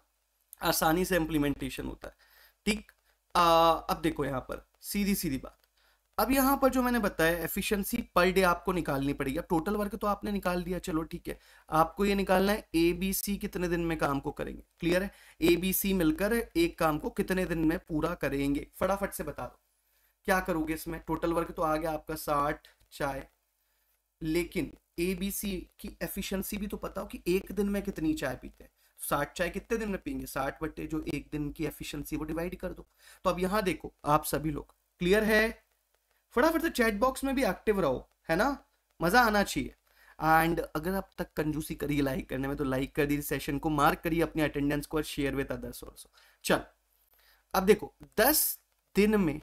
आसानी से इम्प्लीमेंटेशन होता है ठीक अब देखो यहाँ पर सीधी सीधी बात अब यहाँ पर जो मैंने बताया एफिशिएंसी पर डे आपको निकालनी पड़ेगी अब टोटल वर्क तो आपने निकाल दिया चलो ठीक है आपको ये निकालना है ए बी सी कितने दिन में काम को करेंगे क्लियर है ए बी सी मिलकर एक काम को कितने दिन में पूरा करेंगे फटाफट से बता दो क्या करोगे इसमें टोटल वर्क तो आ गया आपका साठ चाय लेकिन ए बी सी की एफिशियंसी भी तो पता हो कि एक दिन में कितनी चाय पीते हैं तो साठ चाय कितने दिन में पियेंगे साठ बट्टे जो एक दिन की एफिशियंसी वो डिवाइड कर दो तो अब यहाँ देखो आप सभी लोग क्लियर है फटाफट से चैट बॉक्स में भी एक्टिव रहो है ना मज़ा आना चाहिए एंड अगर आप तक कंजूसी करिए लाइक करने में तो लाइक कर दीजिए सेशन को मार्क करिए अपने अटेंडेंस को और शेयर विद अदर्स ऑल्सो चल अब देखो दस दिन में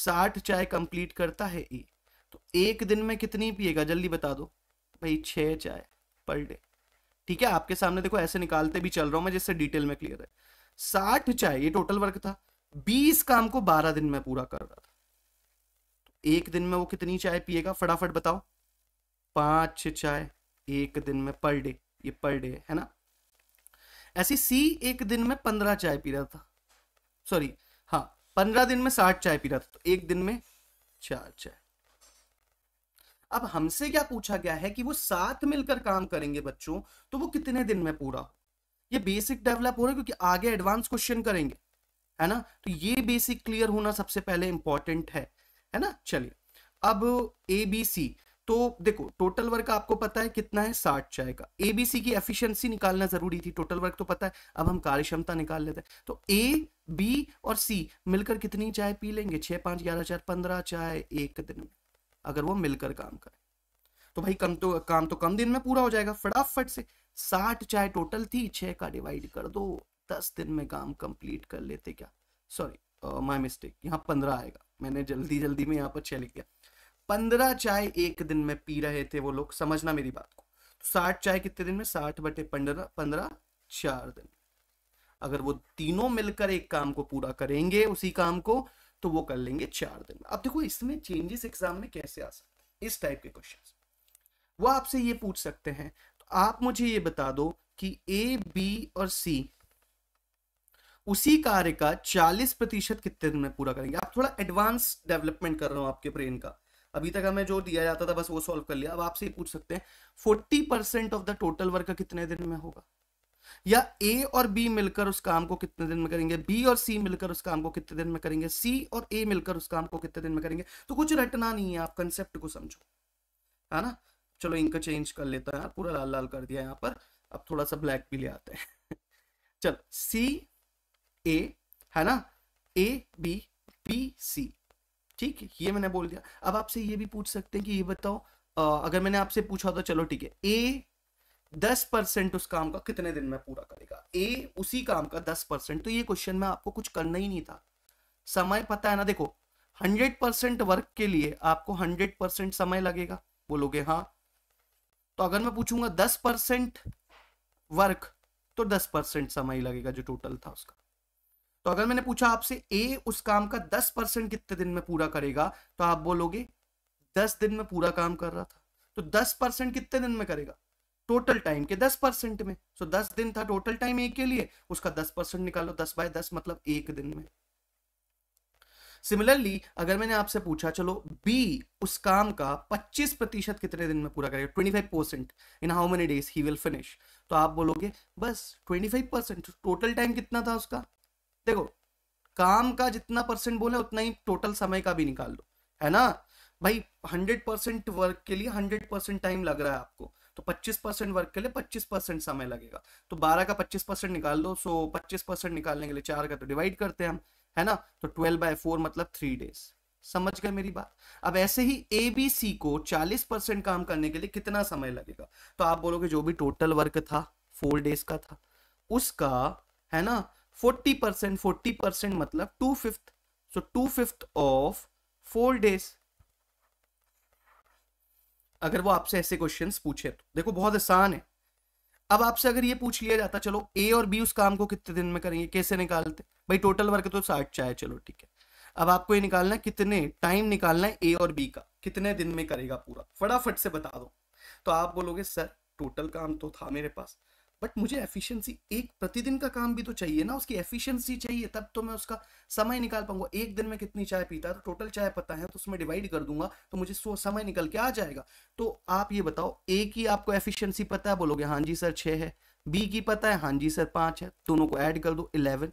साठ चाय कंप्लीट करता है ए तो एक दिन में कितनी पिएगा जल्दी बता दो भाई छः चाय पर डे ठीक है आपके सामने देखो ऐसे निकालते भी चल रहा हूँ मैं जिससे डिटेल में क्लियर है साठ चाय ये टोटल वर्क था बीस काम को बारह दिन में पूरा कर रहा था एक दिन में वो कितनी चाय पिएगा फटाफट बताओ पांच चाय एक दिन में पर डे ये पर डे है ना ऐसी सी एक दिन में पंद्रह चाय पी रहा था सॉरी हाँ पंद्रह दिन में साठ चाय पी रहा था तो एक दिन में चार चाय अब हमसे क्या पूछा गया है कि वो साथ मिलकर काम करेंगे बच्चों तो वो कितने दिन में पूरा हो ये बेसिक डेवलप हो रहा है क्योंकि आगे एडवांस क्वेश्चन करेंगे है ना तो ये बेसिक क्लियर होना सबसे पहले इंपॉर्टेंट है है ना चलिए अब ए बी सी तो देखो टोटल वर्क आपको पता है कितना है साठ जाएगा ए बी सी की एफिशिएंसी निकालना जरूरी थी टोटल वर्क तो पता है अब हम कार्य क्षमता निकाल लेते हैं तो ए बी और सी मिलकर कितनी चाय पी लेंगे छह पांच ग्यारह चार पंद्रह चाय एक दिन में अगर वो मिलकर काम करें तो भाई कम तो काम तो कम दिन में पूरा हो जाएगा फटाफट से साठ चाय टोटल थी छह का डिवाइड कर दो दस दिन में काम कंप्लीट कर लेते क्या सॉरी माई मिस्टेक यहाँ पंद्रह आएगा मैंने जल्दी जल्दी में यहाँ पर छह लिख दिया पंद्रह चाय एक दिन में पी रहे थे वो लोग समझना मेरी बात को तो साठ चाय कितने दिन में साठ बटे पंद्रह पंद्रह चार दिन अगर वो तीनों मिलकर एक काम को पूरा करेंगे उसी काम को तो वो कर लेंगे चार दिन अब देखो इसमें चेंजेस एग्जाम में कैसे आ सकते इस टाइप के क्वेश्चन वो आपसे ये पूछ सकते हैं तो आप मुझे ये बता दो कि ए बी और सी उसी कार्य का 40 प्रतिशत कितने दिन में पूरा करेंगे अब थोड़ा एडवांस डेवलपमेंट कर रहा हूँ आपके ब्रेन का अभी तक हमें जो दिया जाता था बस वो सॉल्व कर लिया अब आपसे पूछ सकते हैं forty percent of the total work कितने दिन में होगा या ए और बी मिलकर उस काम को कितने दिन में करेंगे बी और सी मिलकर उस काम को कितने दिन में करेंगे सी और ए मिलकर उस काम को कितने दिन में करेंगे तो कुछ रटना नहीं है आप कंसेप्ट को समझो है ना चलो इनका चेंज कर लेता है पूरा लाल लाल कर दिया यहाँ पर अब थोड़ा सा ब्लैक भी ले आते हैं चलो सी ए है ना ए बी बी सी ठीक है ये मैंने बोल दिया अब आपसे ये भी पूछ सकते हैं कि ये बताओ आ, अगर मैंने आपसे पूछा तो चलो ठीक है ए दस परसेंट उस काम का कितने दिन में पूरा करेगा ए उसी काम का दस परसेंट तो ये क्वेश्चन में आपको कुछ करना ही नहीं था समय पता है ना देखो हंड्रेड परसेंट वर्क के लिए आपको हंड्रेड परसेंट समय लगेगा बोलोगे हाँ तो अगर मैं पूछूंगा दस परसेंट वर्क तो दस परसेंट समय लगेगा जो टोटल था उसका तो अगर मैंने पूछा आपसे ए उस काम का दस परसेंट कितने दिन में पूरा करेगा तो आप बोलोगे दस दिन में पूरा काम कर रहा था तो दस परसेंट कितने दिन में करेगा टोटल टाइम के दस परसेंट में सो दस दिन था टोटल टाइम ए के लिए उसका दस परसेंट निकालो दस बाय दस मतलब एक दिन में सिमिलरली अगर मैंने आपसे पूछा चलो बी उस काम का 25 प्रतिशत कितने दिन में पूरा करेगा 25 percent in how many days he will finish तो आप बोलोगे बस 25 परसेंट टोटल टाइम कितना था उसका देखो काम का जितना परसेंट बोले उतना ही टोटल समय का भी निकाल लो है ना भाई हंड्रेड परसेंट वर्क के लिए हंड्रेड परसेंट टाइम लग रहा है आपको तो पच्चीस परसेंट वर्क के लिए पच्चीस परसेंट समय लगेगा तो बारह का पच्चीस परसेंट निकाल दो सो पच्चीस परसेंट निकालने के लिए चार का तो डिवाइड करते हैं हम है ना तो ट्वेल्व बाय फोर मतलब थ्री डेज समझ गए मेरी बात अब ऐसे ही ए बी सी को चालीस परसेंट काम करने के लिए कितना समय लगेगा तो आप बोलोगे जो भी टोटल वर्क था फोर डेज का था उसका है ना फोर्टी परसेंट फोर्टी परसेंट मतलब two fifth so two fifth of four days अगर वो आपसे ऐसे क्वेश्चंस पूछे तो देखो बहुत आसान है अब आपसे अगर ये पूछ लिया जाता चलो ए और बी उस काम को कितने दिन में करेंगे कैसे निकालते भाई टोटल वर्क तो साठ चाहे चलो ठीक है अब आपको ये निकालना है कितने टाइम निकालना है ए और बी का कितने दिन में करेगा पूरा फटाफट से बता दो तो आप बोलोगे सर टोटल काम तो था मेरे पास बट मुझे एफिशिएंसी एक प्रतिदिन का काम भी तो चाहिए ना उसकी एफिशिएंसी चाहिए तब तो मैं उसका समय निकाल पाऊंगा एक दिन में कितनी चाय पीता है तो टोटल चाय पता है तो उसमें डिवाइड कर दूंगा तो मुझे सो समय निकल के आ जाएगा तो आप ये बताओ ए की आपको एफिशिएंसी पता है बोलोगे हाँ जी सर छः है बी की पता है हाँ जी सर पाँच है दोनों को ऐड कर दो इलेवन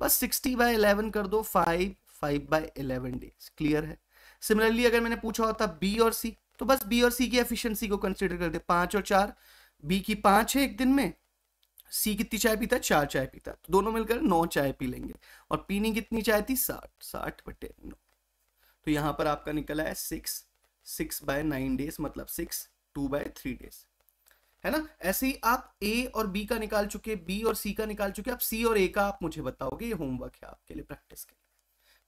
बस सिक्सटी बाय इलेवन कर दो five five by eleven days clear है सिमिलरली अगर मैंने पूछा होता बी और सी तो बस बी और सी की एफिशिएंसी को कंसिडर कर दे पाँच और चार बी की पांच है एक दिन में सी कितनी चाय पीता है चार चाय पीता तो दोनों मिलकर नौ चाय पी लेंगे और पीनी कितनी चाय थी साठ साठ बटे नौ तो यहाँ पर आपका निकला है six six by nine days मतलब six two by three days है ना ऐसे ही आप ए और बी का निकाल चुके बी और सी का निकाल चुके आप सी और ए का आप मुझे बताओगे ये होमवर्क है आपके लिए प्रैक्टिस के लिए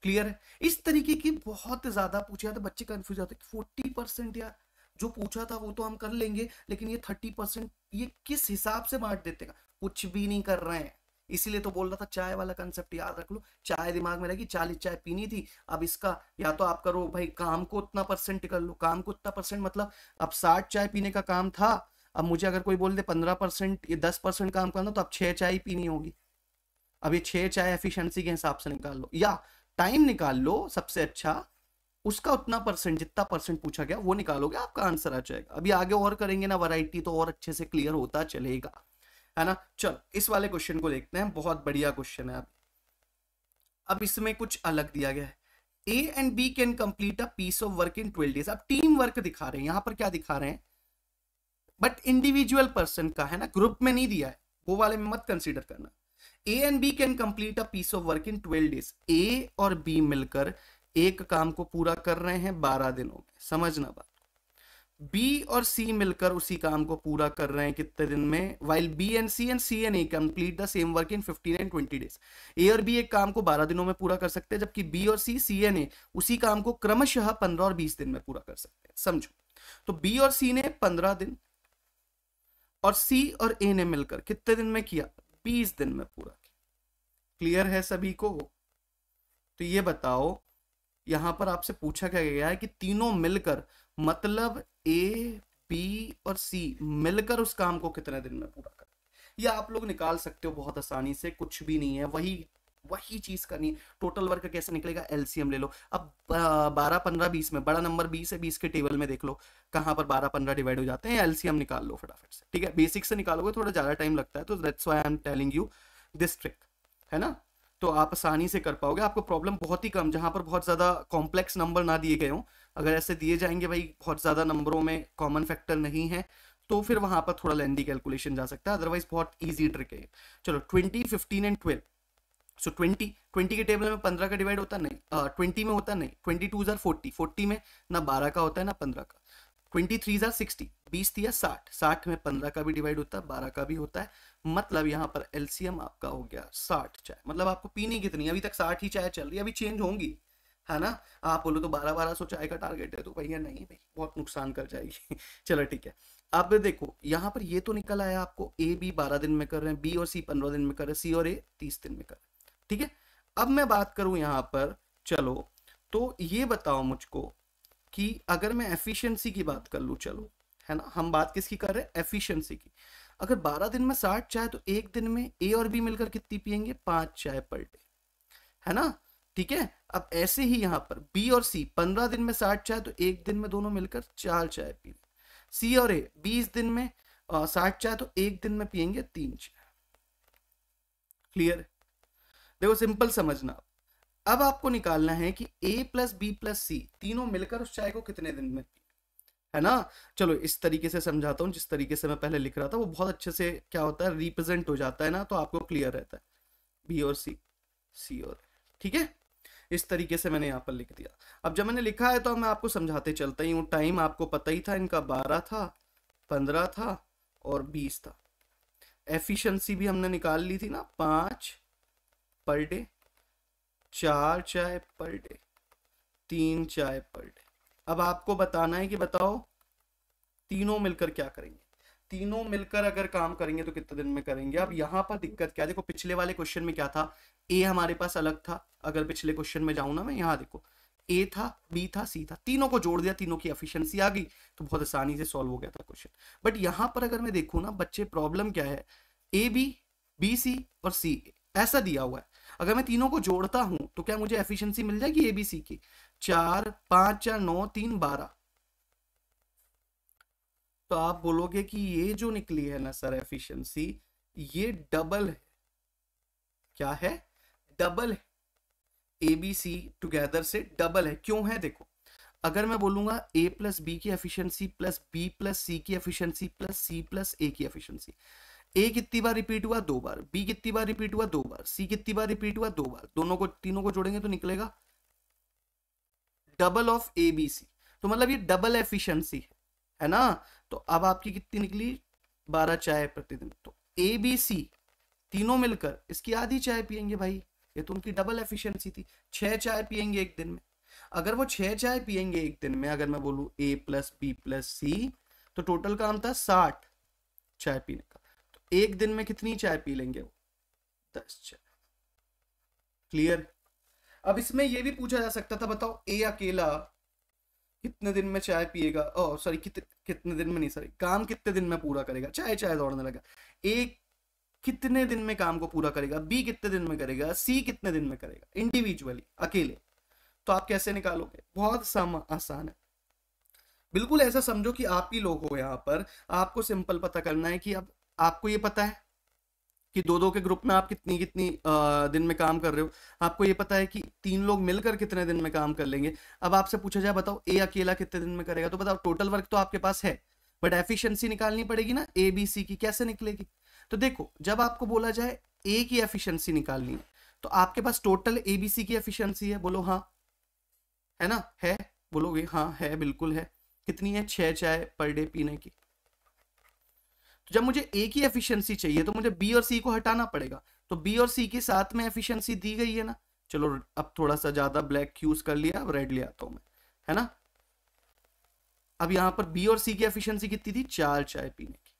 क्लियर है इस तरीके की बहुत ज्यादा पूछे जाते बच्चे कंफ्यूज होते फोर्टी परसेंट यार जो पूछा था वो तो हम कर लेंगे लेकिन ये थर्टी परसेंट ये किस हिसाब से बांट देते का कुछ भी नहीं कर रहे हैं इसीलिए तो बोल रहा था चाय वाला कंसेप्ट याद रख लो चाय दिमाग में रहेगी चालीस चाय पीनी थी अब इसका या तो आप करो भाई काम को उतना परसेंट कर लो काम को उतना परसेंट मतलब अब साठ चाय पीने का काम था अब मुझे अगर कोई बोल दे पंद्रह परसेंट या दस परसेंट काम करना तो अब छह चाय पीनी होगी अब ये छह चाय एफिशिएंसी के हिसाब से निकाल लो या टाइम निकाल लो सबसे अच्छा उसका उतना परसेंट जितना परसेंट पूछा गया वो निकालोगे आपका आंसर आ जाएगा अभी आगे और करेंगे ना वैरायटी तो और अच्छे से क्लियर होता चलेगा है ना चलो इस वाले क्वेश्चन को देखते हैं बहुत बढ़िया क्वेश्चन है अब इसमें कुछ अलग दिया गया है A and B can complete a piece of work in twelve days अब टीम वर्क दिखा रहे हैं यहां पर क्या दिखा रहे हैं बट इंडिविजुअल पर्सन का है ना ग्रुप में नहीं दिया है वो वाले में मत कंसिडर करना A and B can complete a piece of work in twelve days A और बी मिलकर एक काम को पूरा कर रहे हैं बारह दिनों में समझना बात बी और सी मिलकर उसी काम को पूरा कर रहे हैं कितने दिन में while B and C and C and A complete the same work in fifteen and twenty days A और बी एक काम को बारह दिनों में पूरा कर सकते हैं जबकि बी और सी सी एंड ए उसी काम को क्रमशः पंद्रह और बीस दिन में पूरा कर सकते हैं समझो तो बी और सी ने पंद्रह दिन और सी और ए ने मिलकर कितने दिन में किया बीस दिन में पूरा किया क्लियर है सभी को तो ये बताओ यहाँ पर आपसे पूछा क्या गया है कि तीनों मिलकर मतलब ए बी और सी मिलकर उस काम को कितने दिन में पूरा कर या आप लोग निकाल सकते हो बहुत आसानी से कुछ भी नहीं है वही वही चीज करनी है टोटल वर्क कैसे निकलेगा एलसीएम ले लो अब बारह पंद्रह बीस में बड़ा नंबर बीस है बीस के टेबल में देख लो कहाँ पर बारह पंद्रह डिवाइड हो जाते हैं एलसीएम निकाल लो फटाफट से ठीक है बेसिक से निकालोगे थोड़ा ज्यादा टाइम लगता है तो that's why I am telling you this trick है ना तो आप आसानी से कर पाओगे आपको प्रॉब्लम बहुत ही कम जहाँ पर बहुत ज़्यादा कॉम्प्लेक्स नंबर ना दिए गए हों अगर ऐसे दिए जाएंगे भाई बहुत ज़्यादा नंबरों में कॉमन फैक्टर नहीं है तो फिर वहाँ पर थोड़ा लेंदी कैलकुलेशन जा सकता है अदरवाइज बहुत ईजी ट्रिक है चलो twenty fifteen and twelve so twenty twenty के टेबल में पंद्रह का डिवाइड होता नहीं ट्वेंटी uh, में होता नहीं ट्वेंटी टू हज़ार फोर्टी फोर्टी में ना बारह का होता है ना पंद्रह का ट्वेंटी थ्री जार सिक्सटी बीस या साठ साठ में पंद्रह का भी डिवाइड होता है बारह का भी होता है मतलब यहाँ पर एलसीएम आपका हो गया साठ चाय मतलब आपको पीनी कितनी अभी तक साठ ही चाय चल रही है अभी चेंज होंगी है ना आप बोलो तो बारह बारह सौ चाय का टारगेट है तो भैया नहीं भाई बहुत नुकसान कर जाएगी चलो ठीक है अब देखो यहाँ पर ये तो निकल आया आपको ए बी बारह दिन में कर रहे हैं बी और सी पंद्रह दिन में कर रहे हैं सी और ए तीस दिन में कर रहे हैं ठीक है अब मैं बात करूं यहाँ पर चलो तो ये बताओ मुझको कि अगर मैं एफिशिएंसी की बात कर लूँ चलो है ना हम बात किसकी कर रहे हैं एफिशिएंसी की अगर 12 दिन में 60 चाय तो एक दिन में ए और बी मिलकर कितनी पियेंगे पांच चाय पर डे है ना ठीक है अब ऐसे ही यहाँ पर बी और सी 15 दिन में 60 चाय तो एक दिन में दोनों मिलकर चार चाय पी सी और ए बीस दिन में साठ चाय तो एक दिन में पियेंगे तीन चाय क्लियर देखो सिंपल समझना अब आपको निकालना है कि A plus B plus C तीनों मिलकर उस चाय को कितने दिन में है ना चलो इस तरीके से समझाता हूँ जिस तरीके से मैं पहले लिख रहा था वो बहुत अच्छे से क्या होता है रिप्रेजेंट हो जाता है ना तो आपको क्लियर रहता है बी और सी सी और ठीक है इस तरीके से मैंने यहाँ पर लिख दिया अब जब मैंने लिखा है तो मैं आपको समझाते चलता ही हूँ टाइम आपको पता ही था इनका बारह था पंद्रह था और बीस था एफिशिएंसी भी हमने निकाल ली थी ना पाँच पर डे चार चाय पर डे तीन चाय पर डे अब आपको बताना है कि बताओ तीनों मिलकर क्या करेंगे तीनों मिलकर अगर काम करेंगे तो कितने दिन में करेंगे अब यहाँ पर दिक्कत क्या देखो पिछले वाले क्वेश्चन में क्या था ए हमारे पास अलग था अगर पिछले क्वेश्चन में जाऊं ना मैं यहाँ देखो ए था बी था सी था तीनों को जोड़ दिया तीनों की एफिशिएंसी आ गई तो बहुत आसानी से सॉल्व हो गया था क्वेश्चन बट यहाँ पर अगर मैं देखू ना बच्चे प्रॉब्लम क्या है ए बी बी सी और सी ऐसा दिया हुआ है अगर मैं तीनों को जोड़ता हूं तो क्या मुझे एफिशिएंसी मिल जाएगी एबीसी की चार पांच चार नौ तीन बारह तो आप बोलोगे कि ये जो निकली है ना सर एफिशिएंसी ये डबल है क्या है डबल है एबीसी टुगेदर से डबल है क्यों है देखो अगर मैं बोलूंगा ए प्लस बी की efficiency plus B plus C की efficiency plus C plus A की एफिशिएंसी ए कितनी बार रिपीट हुआ दो बार बी कितनी बार रिपीट हुआ दो बार सी कितनी बार रिपीट हुआ दो बार दोनों को तीनों को जोड़ेंगे तो निकलेगा double of A B C तो मतलब ये डबल एफिशिएंसी है है ना तो अब आपकी कितनी निकली बारह चाय प्रतिदिन तो ए बी सी तीनों मिलकर इसकी आधी चाय पियेंगे भाई ये तो उनकी डबल एफिशिएंसी थी छह चाय पियेंगे एक दिन में अगर वो छह चाय पियेंगे एक दिन में अगर मैं बोलू A plus B plus C तो टोटल काम था साठ चाय पीने एक दिन में कितनी चाय पी लेंगे दस चाय क्लियर अब इसमें यह भी पूछा जा सकता था बताओ ए अकेला कितने दिन में चाय पिएगा ओ सॉरी कित, कितने दिन में नहीं सॉरी काम कितने दिन में पूरा करेगा चाय चाय दौड़ने लगा ए कितने दिन में काम को पूरा करेगा बी कितने दिन में करेगा सी कितने दिन में करेगा इंडिविजुअली अकेले तो आप कैसे निकालोगे बहुत सम आसान है बिल्कुल ऐसा समझो कि आप ही लोग हो यहाँ पर आपको सिंपल पता करना है कि अब आपको ये पता है कि दो दो के ग्रुप में आप कितनी कितनी दिन में काम कर रहे हो आपको ये पता है कि तीन लोग मिलकर कितने दिन में काम कर लेंगे अब आपसे पूछा जाए बताओ ए अकेला कितने दिन में करेगा तो बताओ टोटल वर्क तो आपके पास है बट एफिशिएंसी निकालनी पड़ेगी ना ए बी सी की कैसे निकलेगी तो देखो जब आपको बोला जाए ए की एफिशियंसी निकालनी है तो आपके पास टोटल ए बी सी की एफिशियंसी है बोलो हाँ है ना है बोलोगे हाँ है बिल्कुल है कितनी है छह चाय पर डे पीने की तो जब मुझे ए की एफिशिएंसी चाहिए तो मुझे बी और सी को हटाना पड़ेगा तो बी और सी के साथ में एफिशिएंसी दी गई है ना चलो अब थोड़ा सा ज्यादा ब्लैक यूज कर लिया अब रेड ले आता हूं मैं है ना अब यहां पर बी और सी की एफिशिएंसी कितनी थी चार चाय पीने की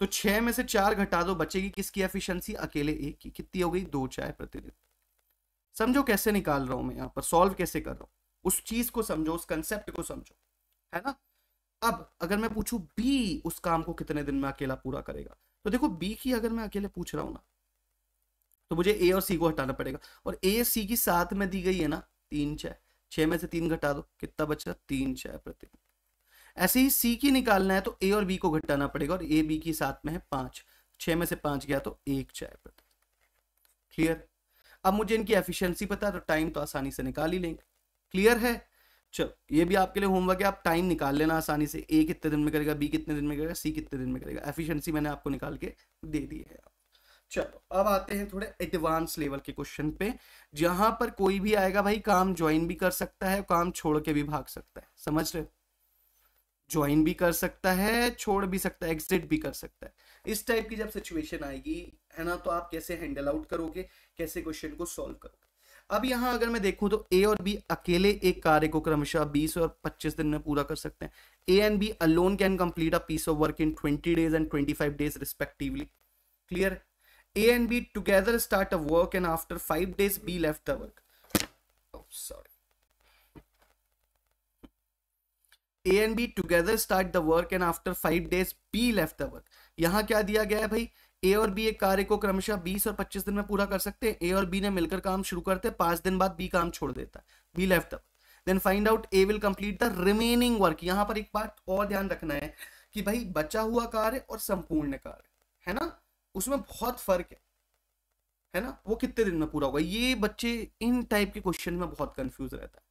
तो छह में से चार घटा दो बचेगी किसकी एफिशियंसी अकेले एक की कितनी हो गई दो चाय प्रतिदिन समझो कैसे निकाल रहा हूं मैं यहां पर सॉल्व कैसे कर रहा हूं उस चीज को समझो उस कंसेप्ट को समझो है ना अब अगर मैं पूछूं बी उस काम को कितने दिन में अकेला पूरा करेगा तो देखो बी की अगर मैं अकेले पूछ रहा हूं ना तो मुझे ए और सी को हटाना पड़ेगा और ए सी की साथ में दी गई है ना तीन छह छह में से तीन घटा दो कितना बचा तीन छह प्रति ऐसे ही सी की निकालना है तो ए और बी को घटाना पड़ेगा और ए बी की साथ में है पांच छह में से पांच गया तो एक चाय प्रति क्लियर अब मुझे इनकी एफिशिएंसी पता है तो टाइम तो आसानी से निकाल ही लेंगे क्लियर है चलो ये भी आपके लिए होमवर्क है आप टाइम निकाल लेना आसानी से ए कितने दिन में करेगा बी कितने दिन में करेगा सी कितने दिन में करेगा एफिशिएंसी मैंने आपको निकाल के दे दी है चलो अब आते हैं थोड़े एडवांस लेवल के क्वेश्चन पे जहां पर कोई भी आएगा भाई काम ज्वाइन भी कर सकता है काम छोड़ के भी भाग सकता है समझ रहे ज्वाइन भी कर सकता है छोड़ भी सकता है एग्जिट भी कर सकता है इस टाइप की जब सिचुएशन आएगी है ना तो आप कैसे हैंडल आउट करोगे कैसे क्वेश्चन को सॉल्व करोगे अब यहां अगर मैं देखूं तो ए और बी अकेले एक कार्य को क्रमशः 20 और 25 दिन में पूरा कर सकते हैं A and B alone can complete a piece of work in 20 days and 25 days respectively clear A and B together start a work and after five days B left the work sorry A and B together start the work and after five days B left the work यहां क्या दिया गया है भाई ए और बी एक कार्य को क्रमशः 20 और 25 दिन में पूरा कर सकते हैं ए और बी ने मिलकर काम शुरू करते हैं पांच दिन बाद बी काम छोड़ देता है B left then find out A will complete the remaining work यहां पर एक बात और ध्यान रखना है कि भाई बचा हुआ कार्य और संपूर्ण कार्य है ना उसमें बहुत फर्क है है ना वो कितने दिन में पूरा होगा ये बच्चे इन टाइप के क्वेश्चन में बहुत कंफ्यूज रहता है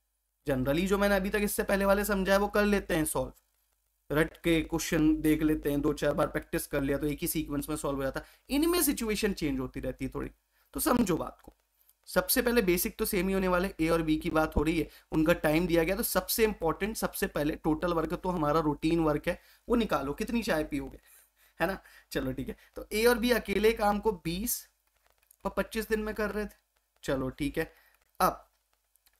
जनरली जो मैंने अभी तक इससे पहले वाले समझाया वो कर लेते हैं सॉल्व रट के क्वेश्चन देख लेते हैं दो चार बार प्रैक्टिस कर लिया तो एक ही सीक्वेंस में सॉल्व हो जाता है इनमें सिचुएशन चेंज होती रहती है थोड़ी तो समझो बात को सबसे पहले बेसिक तो सेम ही होने वाले ए और बी की बात हो रही है उनका टाइम दिया गया तो सबसे इंपॉर्टेंट सबसे पहले टोटल वर्क तो हमारा रूटीन वर्क है वो निकालो कितनी चाय पियोगे है ना चलो ठीक है तो ए और बी अकेले काम को बीस और पच्चीस दिन में कर रहे थे चलो ठीक है अब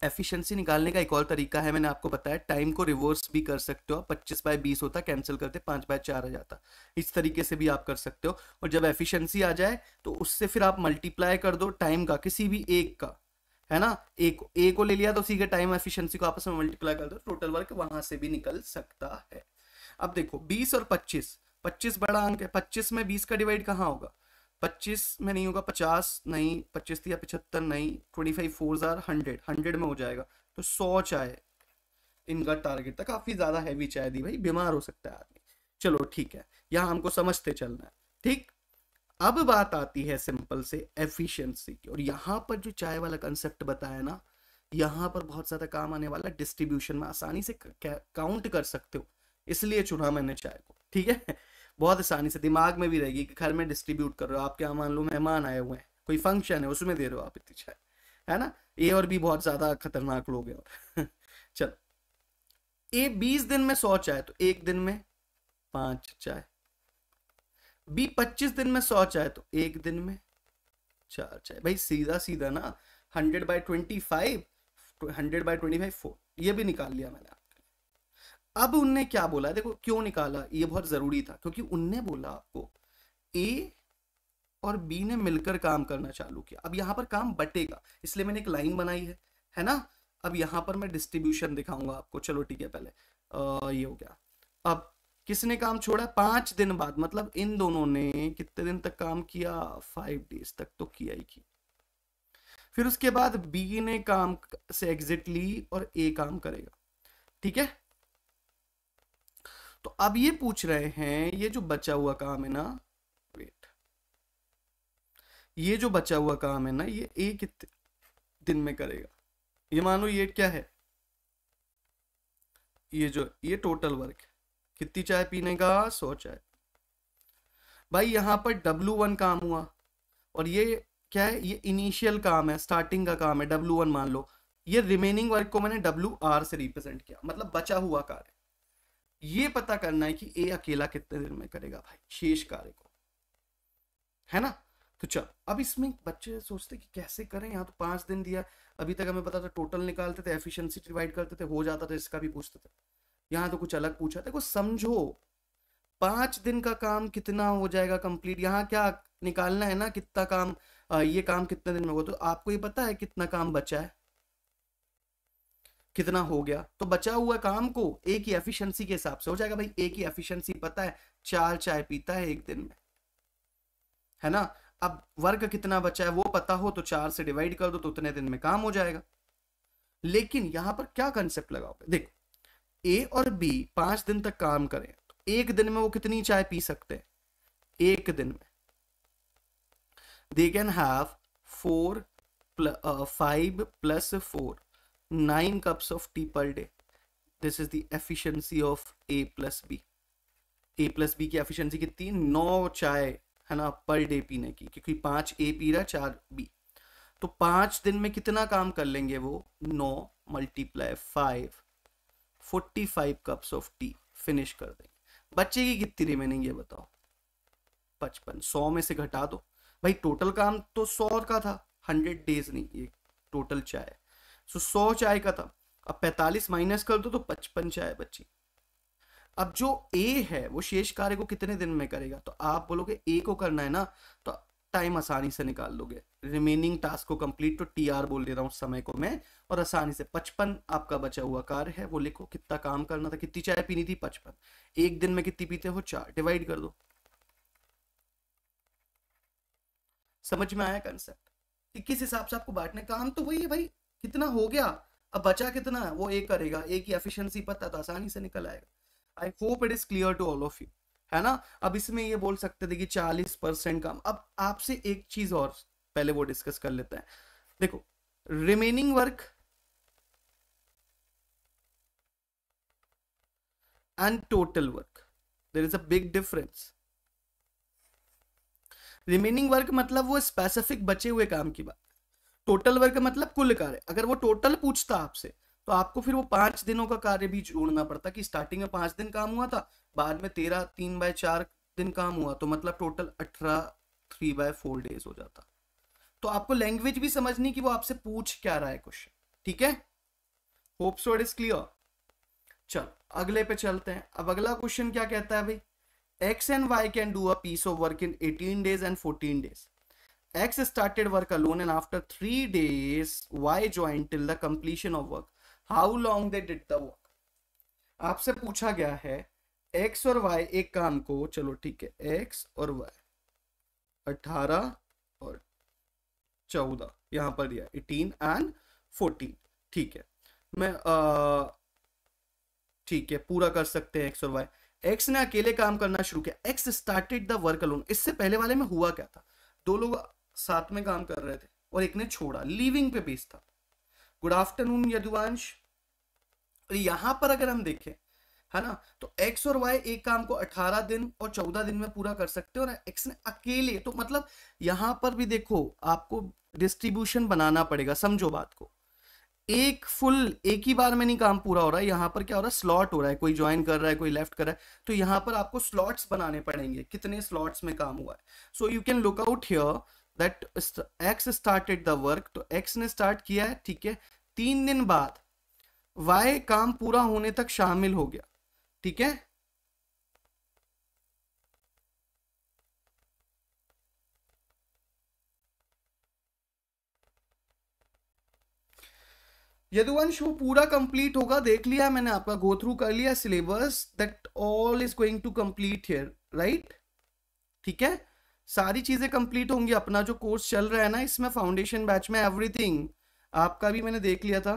एफिशिएंसी निकालने का एक और तरीका है मैंने आपको बताया टाइम को रिवर्स भी कर सकते हो पच्चीस बाय बीस होता कैंसिल करते पाँच बाय चार आ जाता इस तरीके से भी आप कर सकते हो और जब एफिशिएंसी आ जाए तो उससे फिर आप मल्टीप्लाई कर दो टाइम का किसी भी एक का है ना एक ए को ले लिया तो उसी के टाइम एफिशियंसी को आपस में मल्टीप्लाई कर दो टोटल वर्क वहां से भी निकल सकता है अब देखो बीस और पच्चीस पच्चीस बड़ा अंक है पच्चीस में बीस का डिवाइड कहाँ होगा पच्चीस में नहीं होगा पचास नहीं पच्चीस या पचहत्तर नहीं ट्वेंटी फाइव फोर ज़ार हंड्रेड हंड्रेड में हो जाएगा तो सौ चाय इनका टारगेट था काफ़ी ज़्यादा हैवी चाय दी भाई बीमार हो सकता है आदमी चलो ठीक है यहाँ हमको समझते चलना है ठीक अब बात आती है सिंपल से एफिशिएंसी की और यहाँ पर जो चाय वाला कंसेप्ट बताया ना यहाँ पर बहुत ज़्यादा काम आने वाला डिस्ट्रीब्यूशन में आसानी से काउंट कर सकते हो इसलिए चुना मैंने चाय को ठीक है बहुत आसानी से दिमाग में भी रहेगी कि घर में डिस्ट्रीब्यूट कर रहे हो आप क्या मान लो मेहमान आए हुए हैं कोई फंक्शन है उसमें दे रहे हो आप इतनी चाय है ना ए और भी बहुत ज्यादा खतरनाक लोग हैं और चलो ए बीस दिन में सौ चाय तो एक दिन में पांच चाय बी पच्चीस दिन में सौ चाय तो एक दिन में चार चाय भाई सीधा सीधा ना hundred by twenty five hundred by twenty five four ये भी निकाल लिया मैंने अब उनने क्या बोला देखो क्यों निकाला ये बहुत जरूरी था क्योंकि उनने बोला आपको ए और बी ने मिलकर काम करना चालू किया अब यहां पर काम बटेगा इसलिए मैंने एक लाइन बनाई है है ना अब यहां पर मैं डिस्ट्रीब्यूशन दिखाऊंगा आपको चलो ठीक है पहले आ, ये हो गया अब किसने काम छोड़ा पांच दिन बाद मतलब इन दोनों ने कितने दिन तक काम किया फाइव डेज तक तो किया ही की फिर उसके बाद बी ने काम से एग्जिट ली और ए काम करेगा ठीक है तो अब ये पूछ रहे हैं ये जो बचा हुआ काम है ना वेट ये जो बचा हुआ काम है ना ये एक दिन में करेगा ये मानो ये क्या है ये जो ये टोटल वर्क है कितनी चाय पीने का सौ चाय भाई यहां पर W1 वन काम हुआ और ये क्या है ये इनिशियल काम है स्टार्टिंग का काम है W1 वन मान लो ये रिमेनिंग वर्क को मैंने डब्ल्यू आर से रिप्रेजेंट किया मतलब बचा हुआ कार्य ये पता करना है कि ए अकेला कितने दिन में करेगा भाई शेष कार्य को है ना तो चल अब इसमें बच्चे सोचते कि कैसे करें यहाँ तो पांच दिन दिया अभी तक हमें पता था टोटल निकालते थे एफिशिएंसी डिवाइड करते थे हो जाता था इसका भी पूछते थे यहाँ तो कुछ अलग पूछा देखो समझो पांच दिन का काम कितना हो जाएगा कंप्लीट यहाँ क्या निकालना है ना कितना काम ये काम कितने दिन में होगा तो आपको ये पता है कितना काम बचा है कितना हो गया तो बचा हुआ काम को ए की एफिशिएंसी के हिसाब से हो जाएगा भाई ए की एफिशिएंसी पता है चार चाय पीता है एक दिन में है ना अब वर्क कितना बचा है वो पता हो तो चार से डिवाइड कर दो तो उतने दिन में काम हो जाएगा लेकिन यहां पर क्या कंसेप्ट लगाओगे देखो ए और बी पांच दिन तक काम करें तो एक दिन में वो कितनी चाय पी सकते हैं एक दिन में they can have four plus five plus four nine cups of tea per day this is the efficiency of A plus A plus B की एफिशिएंसी कितनी नौ चाय है ना पर डे पीने की क्योंकि पांच ए पी रहा चार बी तो पांच दिन में कितना काम कर लेंगे वो नौ multiply five forty five cups of tea finish कर देंगे बच्चे की कितनी रिमेनिंग ये बताओ पचपन सौ में से घटा दो भाई टोटल काम तो सौ का था हंड्रेड डेज नहीं ये टोटल चाय सो सौ चाय का था अब पैंतालीस माइनस कर दो तो पचपन चाय बच्ची अब जो ए है वो शेष कार्य को कितने दिन में करेगा तो आप बोलोगे ए को करना है ना तो टाइम आसानी से निकाल लोगे रिमेनिंग टास्क को कंप्लीट तो टी आर बोल दे रहा हूँ समय को मैं और आसानी से पचपन आपका बचा हुआ कार्य है वो लिखो कितना काम करना था कितनी चाय पीनी थी पचपन एक दिन में कितनी पीते हो चार डिवाइड कर दो समझ में आया कंसेप्ट किस हिसाब से आपको बांटने काम तो वही है भाई कितना हो गया अब बचा कितना है वो एक करेगा एक की एफिशिएंसी पता तो आसानी से निकल आएगा I hope it is clear to all of you है ना अब इसमें ये बोल सकते थे कि चालीस परसेंट काम अब आपसे एक चीज और पहले वो डिस्कस कर लेते हैं देखो remaining work and total work there is a difference remaining work मतलब वो स्पेसिफिक बचे हुए काम की बात टोटल वर्क मतलब कुल कार्य अगर वो टोटल पूछता आपसे तो आपको फिर वो पांच दिनों का कार्य भी जोड़ना पड़ता कि स्टार्टिंग में पांच दिन काम हुआ था बाद में तेरह तीन बाय चार दिन काम हुआ तो मतलब टोटल अठारह थ्री बाय फोर डेज हो जाता तो आपको लैंग्वेज भी समझनी कि वो आपसे पूछ क्या रहा है क्वेश्चन ठीक है hope so it is clear चल अगले पे चलते हैं अब अगला क्वेश्चन क्या कहता है भाई X and Y can do a piece of work in eighteen days and fourteen days X started work alone and after three days, Y joined till the completion of work. How long they did the work? आपसे पूछा गया है X और Y एक काम को चलो ठीक है X और Y अठारह और चौदह यहाँ पर दिया एटीन एंड फोर्टीन ठीक है मैं ठीक है पूरा कर सकते हैं एक्स और वाई एक्स ने अकेले काम करना शुरू किया X started the work alone इससे पहले वाले में हुआ क्या था दो लोग साथ में काम कर रहे थे और एक ने छोड़ा लिविंग पे बेस था गुड आफ्टरनून यदुवांश यहां पर अगर हम देखें है ना तो एक्स और वाई एक काम को 18 दिन और 14 दिन में पूरा कर सकते हैं और एक्स ने अकेले तो मतलब यहां पर भी देखो आपको डिस्ट्रीब्यूशन बनाना पड़ेगा समझो बात को एक फुल एक ही बार में नहीं काम पूरा हो रहा है यहाँ पर क्या हो रहा है स्लॉट हो रहा है कोई ज्वाइन कर रहा है कोई लेफ्ट कर रहा है तो यहाँ पर आपको स्लॉट्स बनाने पड़ेंगे कितने स्लॉट्स में काम हुआ है so you can look out here that X started the work तो एक्स ने स्टार्ट किया है ठीक है तीन दिन बाद वाई काम पूरा होने तक शामिल हो गया ठीक है यदुवंश वो पूरा कंप्लीट होगा देख लिया मैंने आपका गो थ्रू कर लिया syllabus that all is going to complete here right ठीक है सारी चीज़ें कंप्लीट होंगी अपना जो कोर्स चल रहा है ना इसमें फाउंडेशन बैच में एवरीथिंग आपका भी मैंने देख लिया था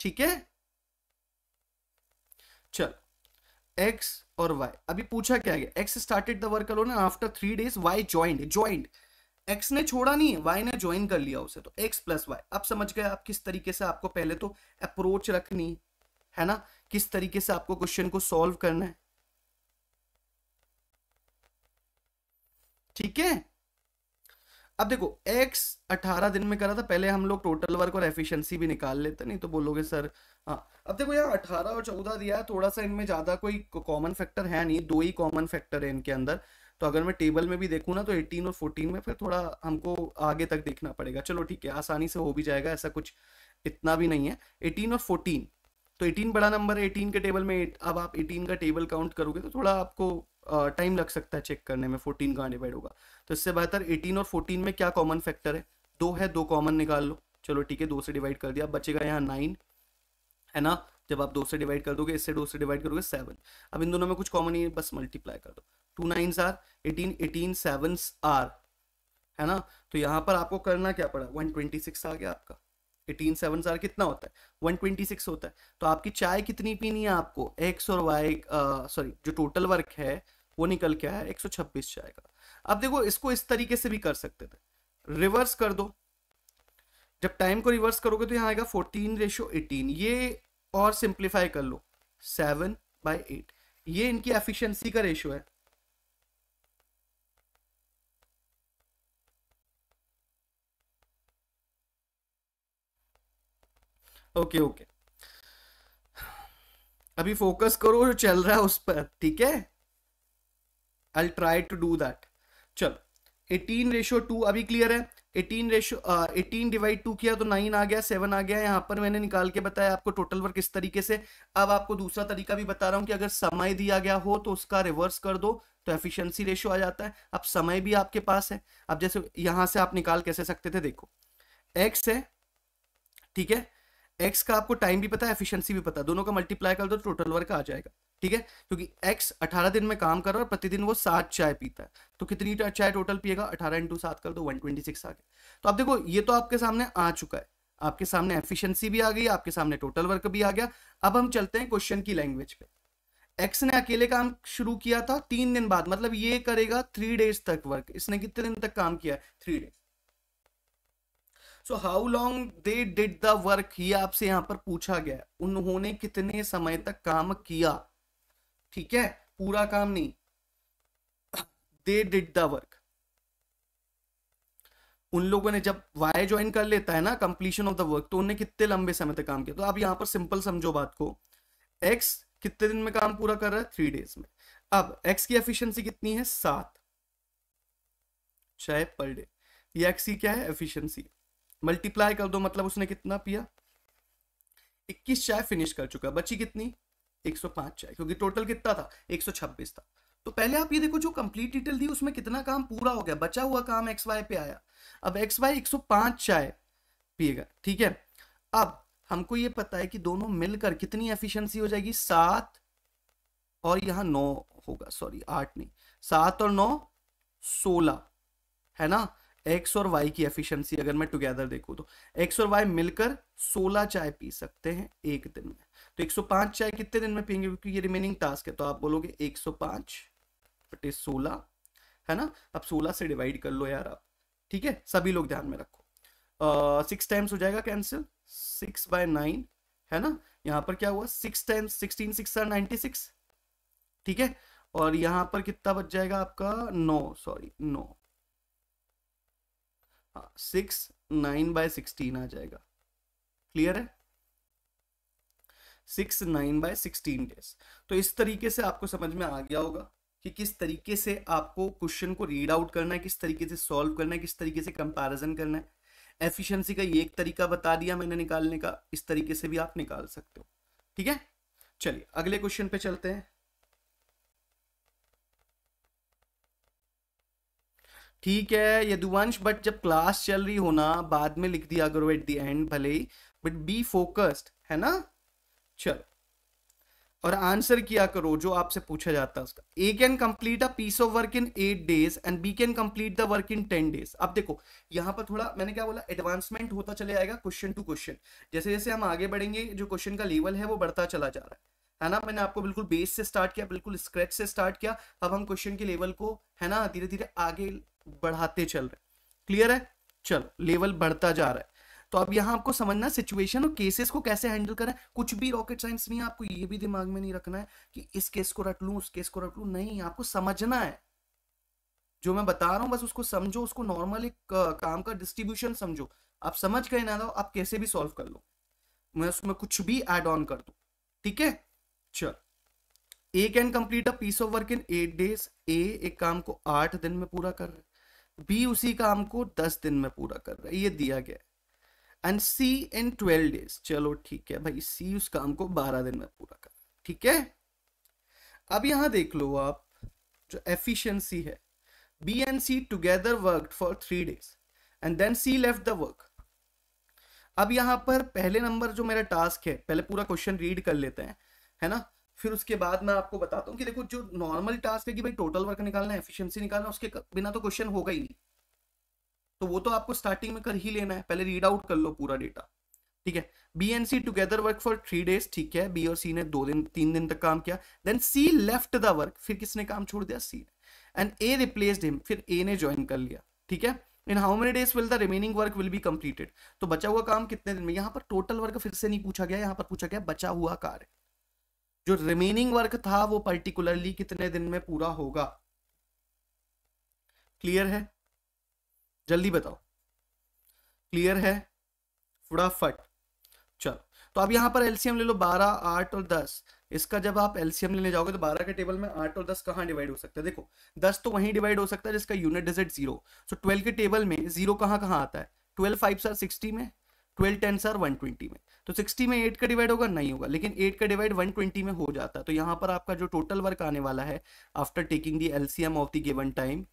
ठीक है चल एक्स और वाई अभी पूछा क्या गया X started the work alone after three days Y joint joint X ने छोड़ा नहीं वाई ने ज्वाइन कर लिया उसे तो एक्स प्लस वाई अब समझ गए आप किस तरीके से आपको पहले तो अप्रोच रखनी है ना किस तरीके से आपको क्वेश्चन को सॉल्व करना है ठीक है अब देखो x 18 दिन में करा था पहले हम लोग टोटल वर्क और एफिशिएंसी भी निकाल लेते नहीं तो बोलोगे सर हाँ अब देखो यार 18 और 14 दिया है थोड़ा सा इनमें ज़्यादा कोई कॉमन फैक्टर है नहीं दो ही कॉमन फैक्टर है इनके अंदर तो अगर मैं टेबल में भी देखूँ ना तो 18 और 14 में फिर थोड़ा हमको आगे तक देखना पड़ेगा चलो ठीक है आसानी से हो भी जाएगा ऐसा कुछ इतना भी नहीं है एटीन और फोर्टीन तो एटीन बड़ा नंबर है एटीन के टेबल में अब आप एटीन का टेबल काउंट करोगे तो थोड़ा आपको टाइम लग सकता है चेक करने में फोर्टीन कहाँ डिवाइड होगा तो इससे बेहतर एटीन और फोर्टीन में क्या कॉमन फैक्टर है दो है दो कॉमन निकाल लो चलो ठीक है दो से डिवाइड कर दिया बचेगा यहाँ नाइन है ना जब आप दो से डिवाइड कर दोगे इससे दो से डिवाइड करोगे सेवन अब इन दोनों में कुछ कॉमन ही है बस मल्टीप्लाई कर दो two nines are eighteen eighteen sevens are है ना तो यहाँ पर आपको करना क्या पड़ा वन ट्वेंटी सिक्स आ गया आपका एटीन सेवन आर कितना होता है वन ट्वेंटी सिक्स होता है तो आपकी चाय कितनी पीनी है आपको एक्स और वाई सॉरी जो टोटल वर्क है वो निकल के आया एक जाएगा अब देखो इसको इस तरीके से भी कर सकते थे रिवर्स कर दो जब टाइम को रिवर्स करोगे तो यहाँ आएगा फोर्टीन रेशो एटीन ये और सिंप्लीफाई कर लो सेवन बाई एट ये इनकी एफिशिएंसी का रेशो है ओके ओके अभी फोकस करो जो चल रहा है उस पर ठीक है I try to do that चलो एटीन रेशो टू अभी क्लियर है eighteen ratio eighteen divide two किया तो नाइन आ गया सेवन आ गया यहाँ पर मैंने निकाल के बताया आपको टोटल वर्क किस तरीके से अब आपको दूसरा तरीका भी बता रहा हूँ कि अगर समय दिया गया हो तो उसका रिवर्स कर दो तो एफिशिएंसी रेशो आ जाता है अब समय भी आपके पास है अब जैसे यहाँ से आप निकाल कैसे सकते थे देखो एक्स है ठीक है एक्स का आपको टाइम भी पता है एफिशिएंसी भी पता है दोनों का मल्टीप्लाई कर दो तो टोटल वर्क आ जाएगा ठीक है क्योंकि x 18 दिन में काम कर रहा है और प्रतिदिन वो सात चाय पीता है तो कितनी चाय टोटल पिएगा अठारह इंटू सात कर दो वन ट्वेंटी सिक्स आ गया तो आप देखो ये तो आपके सामने आ चुका है आपके सामने एफिशिएंसी भी आ गई आपके सामने टोटल वर्क भी आ गया अब हम चलते हैं क्वेश्चन की लैंग्वेज पे एक्स ने अकेले काम शुरू किया था तीन दिन बाद मतलब ये करेगा थ्री डेज तक वर्क इसने कितने दिन तक काम किया three days so how long they did the work ये आपसे यहां पर पूछा गया उन्होंने कितने समय तक काम किया ठीक है पूरा काम नहीं दे डिड द वर्क उन लोगों ने जब वाई ज्वाइन कर लेता है ना कंप्लीशन ऑफ द वर्क तो उनने कितने लंबे समय तक काम किया तो आप यहां पर सिंपल समझो बात को एक्स कितने दिन में काम पूरा कर रहा है थ्री डेज में अब एक्स की एफिशिएंसी कितनी है सात चाय पर डे ये एक्स की क्या है एफिशिएंसी मल्टीप्लाई कर दो मतलब उसने कितना पिया इक्कीस चाय फिनिश कर चुका बची कितनी 105 है क्योंकि टोटल कितना था 126 था तो पहले आप ये देखो जो कंप्लीट डिटेल दी उसमें कितना काम पूरा हो गया बचा हुआ काम एक्स वाई पे आया अब एक्स वाई एक सौ पांच चाय पिएगा ठीक है अब हमको ये पता है कि दोनों मिलकर कितनी एफिशिएंसी हो जाएगी सात और यहां नौ होगा सॉरी आठ नहीं सात और नौ सोलह है ना एक्स और वाई की एफिशिएंसी अगर मैं टुगेदर देखूँ तो एक्स और वाई मिलकर सोलह चाय पी सकते हैं एक दिन में तो 105 चाय कितने दिन में पियेंगे क्योंकि ये रिमेनिंग टास्क है तो आप बोलोगे 105 बटे सोलह है ना अब 16 से डिवाइड कर लो यार आप ठीक है सभी लोग ध्यान में रखो सिक्स टाइम्स हो जाएगा कैंसिल सिक्स बाय नाइन है ना यहाँ पर क्या हुआ six times sixteen six ninety six ठीक है और यहाँ पर कितना बच जाएगा आपका नौ सॉरी नौ सिक्स नाइन बाय सिक्सटीन आ जाएगा क्लियर है six nine by sixteen days तो इस तरीके से आपको समझ में आ गया होगा कि किस तरीके से आपको क्वेश्चन को रीड आउट करना है किस तरीके से सॉल्व करना है किस तरीके से कंपैरिजन करना है एफिशिएंसी का ये एक तरीका बता दिया मैंने निकालने का इस तरीके से भी आप निकाल सकते हो ठीक है चलिए अगले क्वेश्चन पे चलते हैं ठीक है यदुवंश बट जब क्लास चल रही हो ना बाद में लिख दिया करो एट दी एंड भले ही बट बी फोकस्ड है ना चलो और आंसर किया करो जो आपसे पूछा जाता है उसका A can complete a piece of work in eight days and B can complete the work in ten days अब देखो यहाँ पर थोड़ा मैंने क्या बोला एडवांसमेंट होता चले जाएगा क्वेश्चन टू क्वेश्चन जैसे जैसे हम आगे बढ़ेंगे जो क्वेश्चन का लेवल है वो बढ़ता चला जा रहा है है ना मैंने आपको बिल्कुल बेस से स्टार्ट किया बिल्कुल स्क्रेच से स्टार्ट किया अब हम क्वेश्चन के लेवल को है ना धीरे धीरे आगे बढ़ाते चल रहे क्लियर है चलो लेवल बढ़ता जा रहा है तो अब यहाँ आपको समझना सिचुएशन और केसेस को कैसे हैंडल करें कुछ भी रॉकेट साइंस नहीं आपको ये भी दिमाग में नहीं रखना है कि इस केस को रट लू उस केस को रट लू नहीं आपको समझना है जो मैं बता रहा हूँ बस उसको समझो उसको नॉर्मल एक काम का डिस्ट्रीब्यूशन समझो आप समझ गए ना तो आप कैसे भी सॉल्व कर लो मैं उसमें कुछ भी एड ऑन कर दू ठीक है चल A can complete a piece of work in eight days A एक काम को आठ दिन में पूरा कर रहा है बी उसी काम को दस दिन में पूरा कर रहा है ये दिया गया है and C in twelve days चलो ठीक है भाई सी उस काम को बारह दिन में पूरा कर ठीक है अब यहां देख लो आप जो एफिशिएंसी है B and C together work for three days and then C left the work अब यहाँ पर पहले नंबर जो मेरा टास्क है पहले पूरा क्वेश्चन रीड कर लेते हैं है ना फिर उसके बाद मैं आपको बताता हूँ कि देखो जो नॉर्मल टास्क है कि भाई टोटल वर्क निकालना है एफिशिएंसी निकालना उसके बिना तो क्वेश्चन होगा ही नहीं तो वो तो आपको स्टार्टिंग में कर ही लेना है पहले रीड आउट कर लो पूरा डेटा ठीक है B and C together work for three days ठीक है बी और सी ने दो दिन तीन दिन तक काम किया then C left the work फिर किसने काम छोड़ दिया सी ने एंड ए रिप्लेस हिम फिर ए ने ज्वाइन कर लिया ठीक है in how many days will the remaining work will be completed तो बचा हुआ काम कितने दिन में यहाँ पर टोटल वर्क फिर से नहीं पूछा गया यहाँ पर पूछा गया बचा हुआ कार्य जो रिमेनिंग वर्क था वो पर्टिकुलरली कितने दिन में पूरा होगा क्लियर है जल्दी बताओ क्लियर है फुड़ाफट चलो तो अब यहाँ पर एलसीएम ले लो बारह आठ और दस इसका जब आप एलसीएम लेने जाओगे तो बारह के टेबल में आठ और दस कहाँ डिवाइड हो सकता है देखो दस तो वहीं डिवाइड हो सकता है जिसका unit digit zero so twelve के टेबल में जीरो कहाँ कहाँ आता है ट्वेल्व फाइव सर सिक्सटी में ट्वेल्व टेन सर वन ट्वेंटी में तो सिक्सटी में एट का डिवाइड होगा नहीं होगा लेकिन एट का डिवाइड वन ट्वेंटी में हो जाता है तो यहाँ पर आपका जो टोटल वर्क आने वाला है after taking the LCM of the given time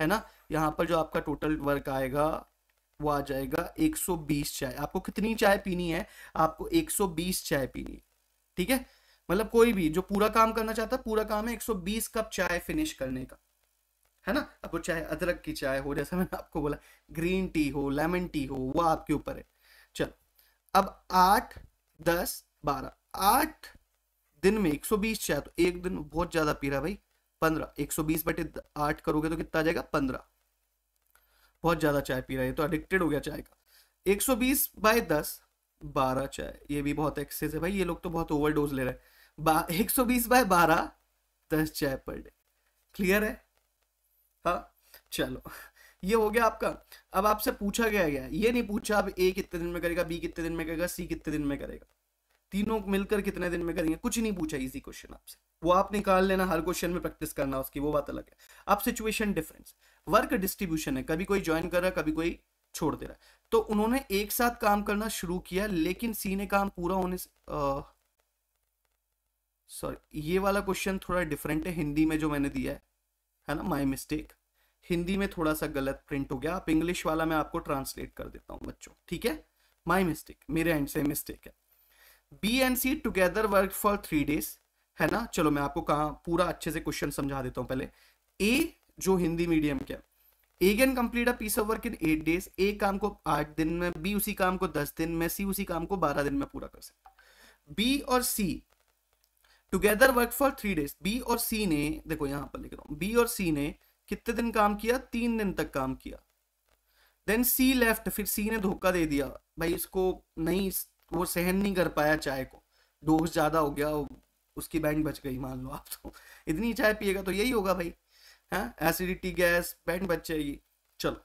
है ना यहाँ पर जो आपका टोटल वर्क आएगा वो आ जाएगा 120 चाय आपको कितनी चाय पीनी है आपको 120 चाय पीनी ठीक है मतलब कोई भी जो पूरा काम करना चाहता है पूरा काम है 120 कप चाय फिनिश करने का है ना अब वो चाहे अदरक की चाय हो जैसा मैंने आपको बोला ग्रीन टी हो लेमन टी हो वो आपके ऊपर है चलो अब आठ दस बारह आठ दिन में 120 चाय तो एक दिन बहुत ज्यादा पी रहा भाई पंद्रह एक सौ बीस बटे आठ करोगे तो कितना आ जाएगा पंद्रह बहुत ज्यादा चाय पी रहा है तो एडिक्टेड हो गया चाय का एक सौ बीस बाय दस बारह चाय ये भी बहुत एक्सेस है भाई ये लोग तो बहुत ओवर डोज ले रहे हैं एक सौ बीस बाय बारह दस चाय पर डे क्लियर है हाँ चलो ये हो गया आपका अब आपसे पूछा गया गया ये नहीं पूछा अब ए कितने दिन में करेगा बी कितने दिन में करेगा सी कितने दिन में करेगा तीनों मिलकर कितने दिन में करेंगे कुछ नहीं पूछा इजी क्वेश्चन आपसे वो आप निकाल लेना हर क्वेश्चन में प्रैक्टिस करना उसकी वो बात अलग है अब सिचुएशन डिफरेंस वर्क डिस्ट्रीब्यूशन है कभी कोई ज्वाइन कर रहा कभी कोई छोड़ दे रहा है तो उन्होंने एक साथ काम करना शुरू किया लेकिन सी ने काम पूरा होने से सॉरी ये वाला क्वेश्चन थोड़ा डिफरेंट है हिंदी में जो मैंने दिया है है ना माई मिस्टेक हिंदी में थोड़ा सा गलत प्रिंट हो गया आप इंग्लिश वाला मैं आपको ट्रांसलेट कर देता हूँ बच्चों ठीक है माई मिस्टेक मेरे एंड से मिस्टेक है B and C together work for three days है ना चलो मैं आपको कहा पूरा अच्छे से क्वेश्चन समझा देता हूँ पहले ए जो हिंदी मीडियम क्या A can complete a piece of work in eight days A काम को आठ दिन में बी उसी काम को दस दिन में सी उसी काम को बारह दिन में पूरा कर सकता बी और C together work for three days B और सी ने देखो यहां पर लिख रहा हूं बी और सी ने कितने दिन काम किया तीन दिन तक काम किया देन सी लेफ्ट फिर सी ने धोखा दे दिया भाई इसको नहीं वो सहन नहीं कर पाया चाय को डोज ज़्यादा हो गया उसकी बैंक बच गई मान लो आप तो इतनी चाय पिएगा तो यही होगा भाई हाँ एसिडिटी गैस बैंक बच जाएगी चलो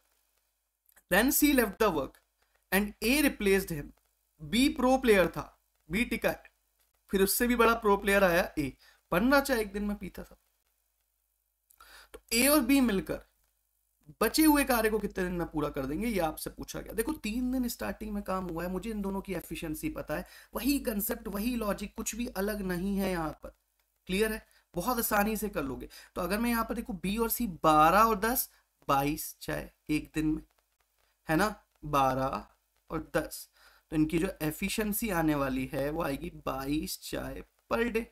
then C left the work and A replaced him B pro player था बी टिका फिर उससे भी बड़ा प्रो प्लेयर आया ए पन्ना चाय एक दिन में पीता था तो ए और बी मिलकर बचे हुए कार्य को कितने दिन में पूरा कर देंगे ये आपसे पूछा गया देखो तीन दिन स्टार्टिंग में काम हुआ है मुझे इन दोनों की एफिशिएंसी पता है वही कंसेप्ट वही लॉजिक कुछ भी अलग नहीं है यहाँ पर क्लियर है बहुत आसानी से कर लोगे तो अगर मैं यहाँ पर देखो बी और सी बारह और दस बाईस चाहे एक दिन में है ना बारह और दस तो इनकी जो एफिशियंसी आने वाली है वो आएगी बाईस चाय पर डे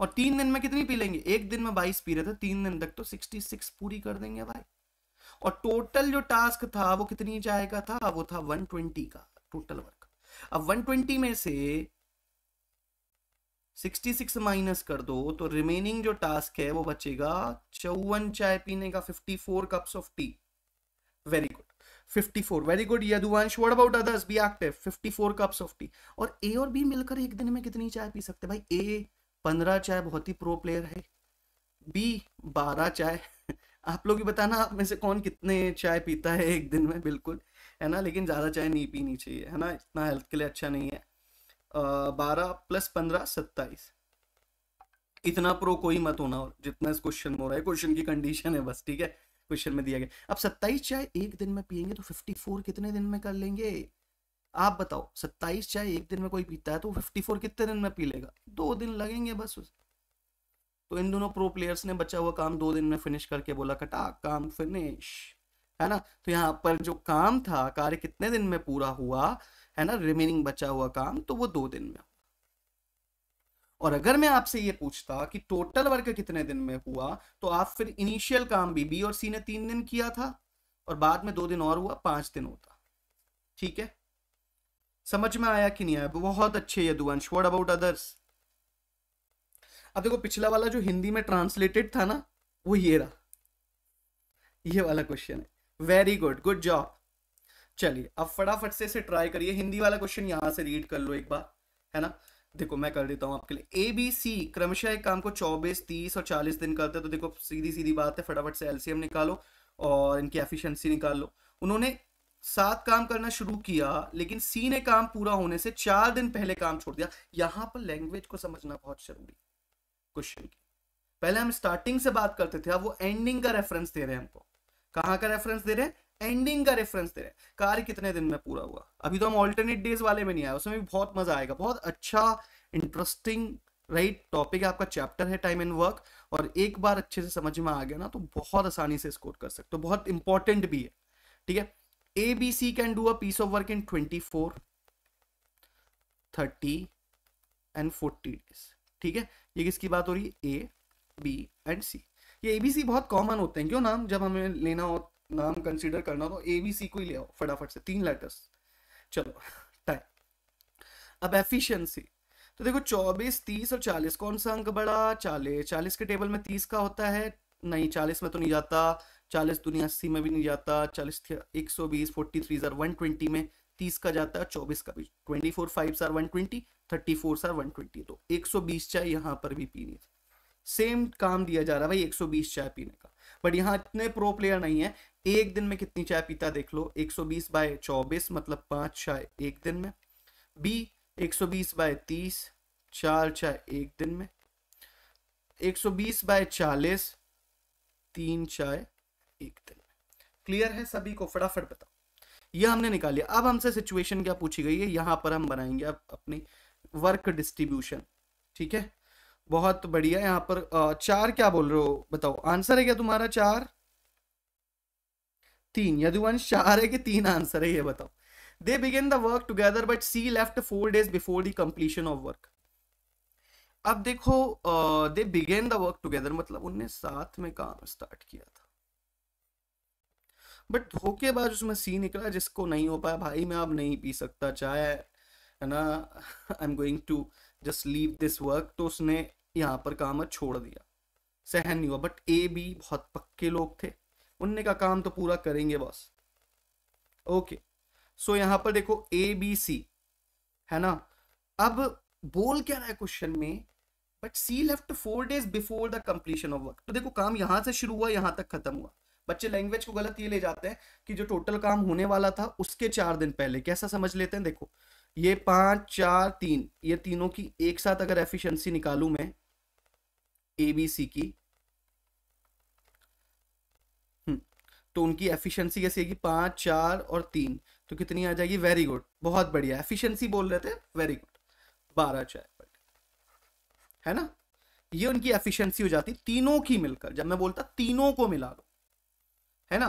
और तीन दिन में कितनी पी लेंगे एक दिन में बाईस पी रहे थे तीन दिन तक तो सिक्सटी सिक्स पूरी कर देंगे भाई और टोटल जो टास्क था वो कितनी चाय का था वो था 120 का टोटल वर्क अब 120 में से 66 माइनस कर दो तो रिमेनिंग जो टास्क है वो बचेगा चौवन चाय पीने का 54 cups of tea very good 54 very good Yaduvansh what about others be active 54 cups of tea और ए और बी मिलकर एक दिन में कितनी चाय पी सकते भाई ए 15 चाय बहुत ही प्रो प्लेयर है बी 12 चाय आप लोग ही बताना आप में से कौन कितने चाय पीता है एक दिन में बिल्कुल है ना लेकिन ज़्यादा चाय नहीं पीनी चाहिए है ना इतना हेल्थ के लिए अच्छा नहीं है बारह प्लस पंद्रह सत्ताईस इतना प्रो कोई मत होना और जितना इस क्वेश्चन में हो रहा है क्वेश्चन की कंडीशन है बस ठीक है क्वेश्चन में दिया गया अब सत्ताईस चाय एक दिन में पियेंगे तो फिफ्टी फोर कितने दिन में कर लेंगे आप बताओ सत्ताईस चाय एक दिन में कोई पीता है तो फिफ्टी फोर कितने दिन में पी लेगा दो दिन लगेंगे बस उसे तो इन दोनों प्रो प्लेयर्स ने बचा हुआ काम दो दिन में फिनिश करके बोला कटा काम फिनिश है ना तो यहाँ पर जो काम था कार्य कितने दिन में पूरा हुआ है ना रिमेनिंग बचा हुआ काम तो वो दो दिन में और अगर मैं आपसे ये पूछता कि टोटल वर्क कितने दिन में हुआ तो आप फिर इनिशियल काम भी बी और सी ने तीन दिन किया था और बाद में दो दिन और हुआ पांच दिन होता ठीक है समझ में आया कि नहीं आया बहुत अच्छे यदुवंश वट अबाउट अदर्स अब देखो पिछला वाला जो हिंदी में ट्रांसलेटेड था ना वो ये रहा ये वाला क्वेश्चन है वेरी गुड गुड जॉब चलिए अब फटाफट से इसे ट्राई करिए हिंदी वाला क्वेश्चन यहां से रीड कर लो एक बार है ना देखो मैं कर देता हूं आपके लिए ए बी सी क्रमशः एक काम को चौबीस तीस और चालीस दिन करते हैं तो देखो सीधी सीधी बात है फटाफट से एलसीएम निकालो और इनकी एफिशिएंसी निकाल लो उन्होंने सात काम करना शुरू किया लेकिन सी ने काम पूरा होने से चार दिन पहले काम छोड़ दिया यहां पर लैंग्वेज को समझना बहुत जरूरी क्वेश्चन की पहले हम स्टार्टिंग से बात करते थे अब वो एंडिंग का रेफरेंस दे रहे हैं हमको कहाँ का रेफरेंस दे रहे हैं एंडिंग का रेफरेंस दे रहे हैं कार्य कितने दिन में पूरा हुआ अभी तो हम ऑल्टरनेट डेज वाले में नहीं आए उसमें भी बहुत मजा आएगा बहुत अच्छा इंटरेस्टिंग राइट टॉपिक आपका चैप्टर है टाइम एंड वर्क और एक बार अच्छे से समझ में आ गया ना तो बहुत आसानी से स्कोर कर सकते हो बहुत इंपॉर्टेंट भी है ठीक है A B C can do a piece of work in twenty four thirty and forty days ठीक है ये किसकी बात हो रही है ए बी एंड सी ये ए बी सी बहुत कॉमन होते हैं क्यों नाम जब हमें लेना हो नाम कंसिडर करना हो तो ए बी सी को ही ले आओ फटाफट से तीन लेटर्स चलो टाइम अब एफिशिएंसी तो देखो चौबीस तीस और चालीस कौन सा अंक बड़ा चालीस चालीस के टेबल में तीस का होता है नहीं चालीस में तो नहीं जाता चालीस दुनिया अस्सी में भी नहीं जाता चालीस एक सौ 40 120 43 जार ट्वेंटी में तीस का जाता है चौबीस का भी ट्वेंटी फोर फाइव जार ट्वेंटी थर्टी फोर सर वन ट्वेंटी तो एक सौ बीस चाय यहाँ पर भी पीनी है सेम काम दिया जा रहा है भाई एक सौ बीस चाय पीने का बट यहाँ इतने प्रो प्लेयर नहीं है एक दिन में कितनी चाय पीता देख लो एक सौ बीस बाय चौबीस मतलब पाँच चाय एक दिन में बी एक सौ बीस बाय तीस चार चाय एक दिन में एक सौ बीस बाय चालीस तीन चाय एक दिन में क्लियर है सभी को फटाफट बताओ यह हमने निकाल लिया अब हमसे सिचुएशन क्या पूछी गई है यहाँ पर हम बनाएंगे अब अपनी वर्क डिस्ट्रीब्यूशन ठीक है बहुत बढ़िया यहाँ पर चार क्या बोल रहे हो बताओ आंसर है क्या तुम्हारा चार तीन यदुवंश चार है कि तीन आंसर है ये बताओ they begin the work together but C left four days before the completion of work अब देखो they begin the work together मतलब उनने साथ में काम स्टार्ट किया था बट धोखेबाज उसमें सी निकला जिसको नहीं हो पाया भाई मैं अब नहीं पी सकता चाहे है ना I am going to just leave this work तो उसने यहाँ पर काम छोड़ दिया सहन नहीं हुआ बट ए भी बहुत पक्के लोग थे उनने का काम तो पूरा करेंगे बॉस ओके सो यहाँ पर देखो ए बी सी है ना अब बोल क्या रहा है क्वेश्चन में but C left four days before the completion of work तो देखो काम यहाँ से शुरू हुआ यहाँ तक खत्म हुआ बच्चे लैंग्वेज को गलत ये ले जाते हैं कि जो टोटल काम होने वाला था उसके चार दिन पहले कैसा समझ लेते हैं देखो ये पांच चार तीन ये तीनों की एक साथ अगर एफिशिएंसी निकालू मैं ए बी सी की हम्म, तो उनकी एफिशिएंसी कैसी आएगी पांच चार और तीन तो कितनी आ जाएगी वेरी गुड बहुत बढ़िया एफिशिएंसी बोल रहे थे वेरी गुड बारह चार है ना ये उनकी एफिशिएंसी हो जाती तीनों की मिलकर जब मैं बोलता तीनों को मिला लो है ना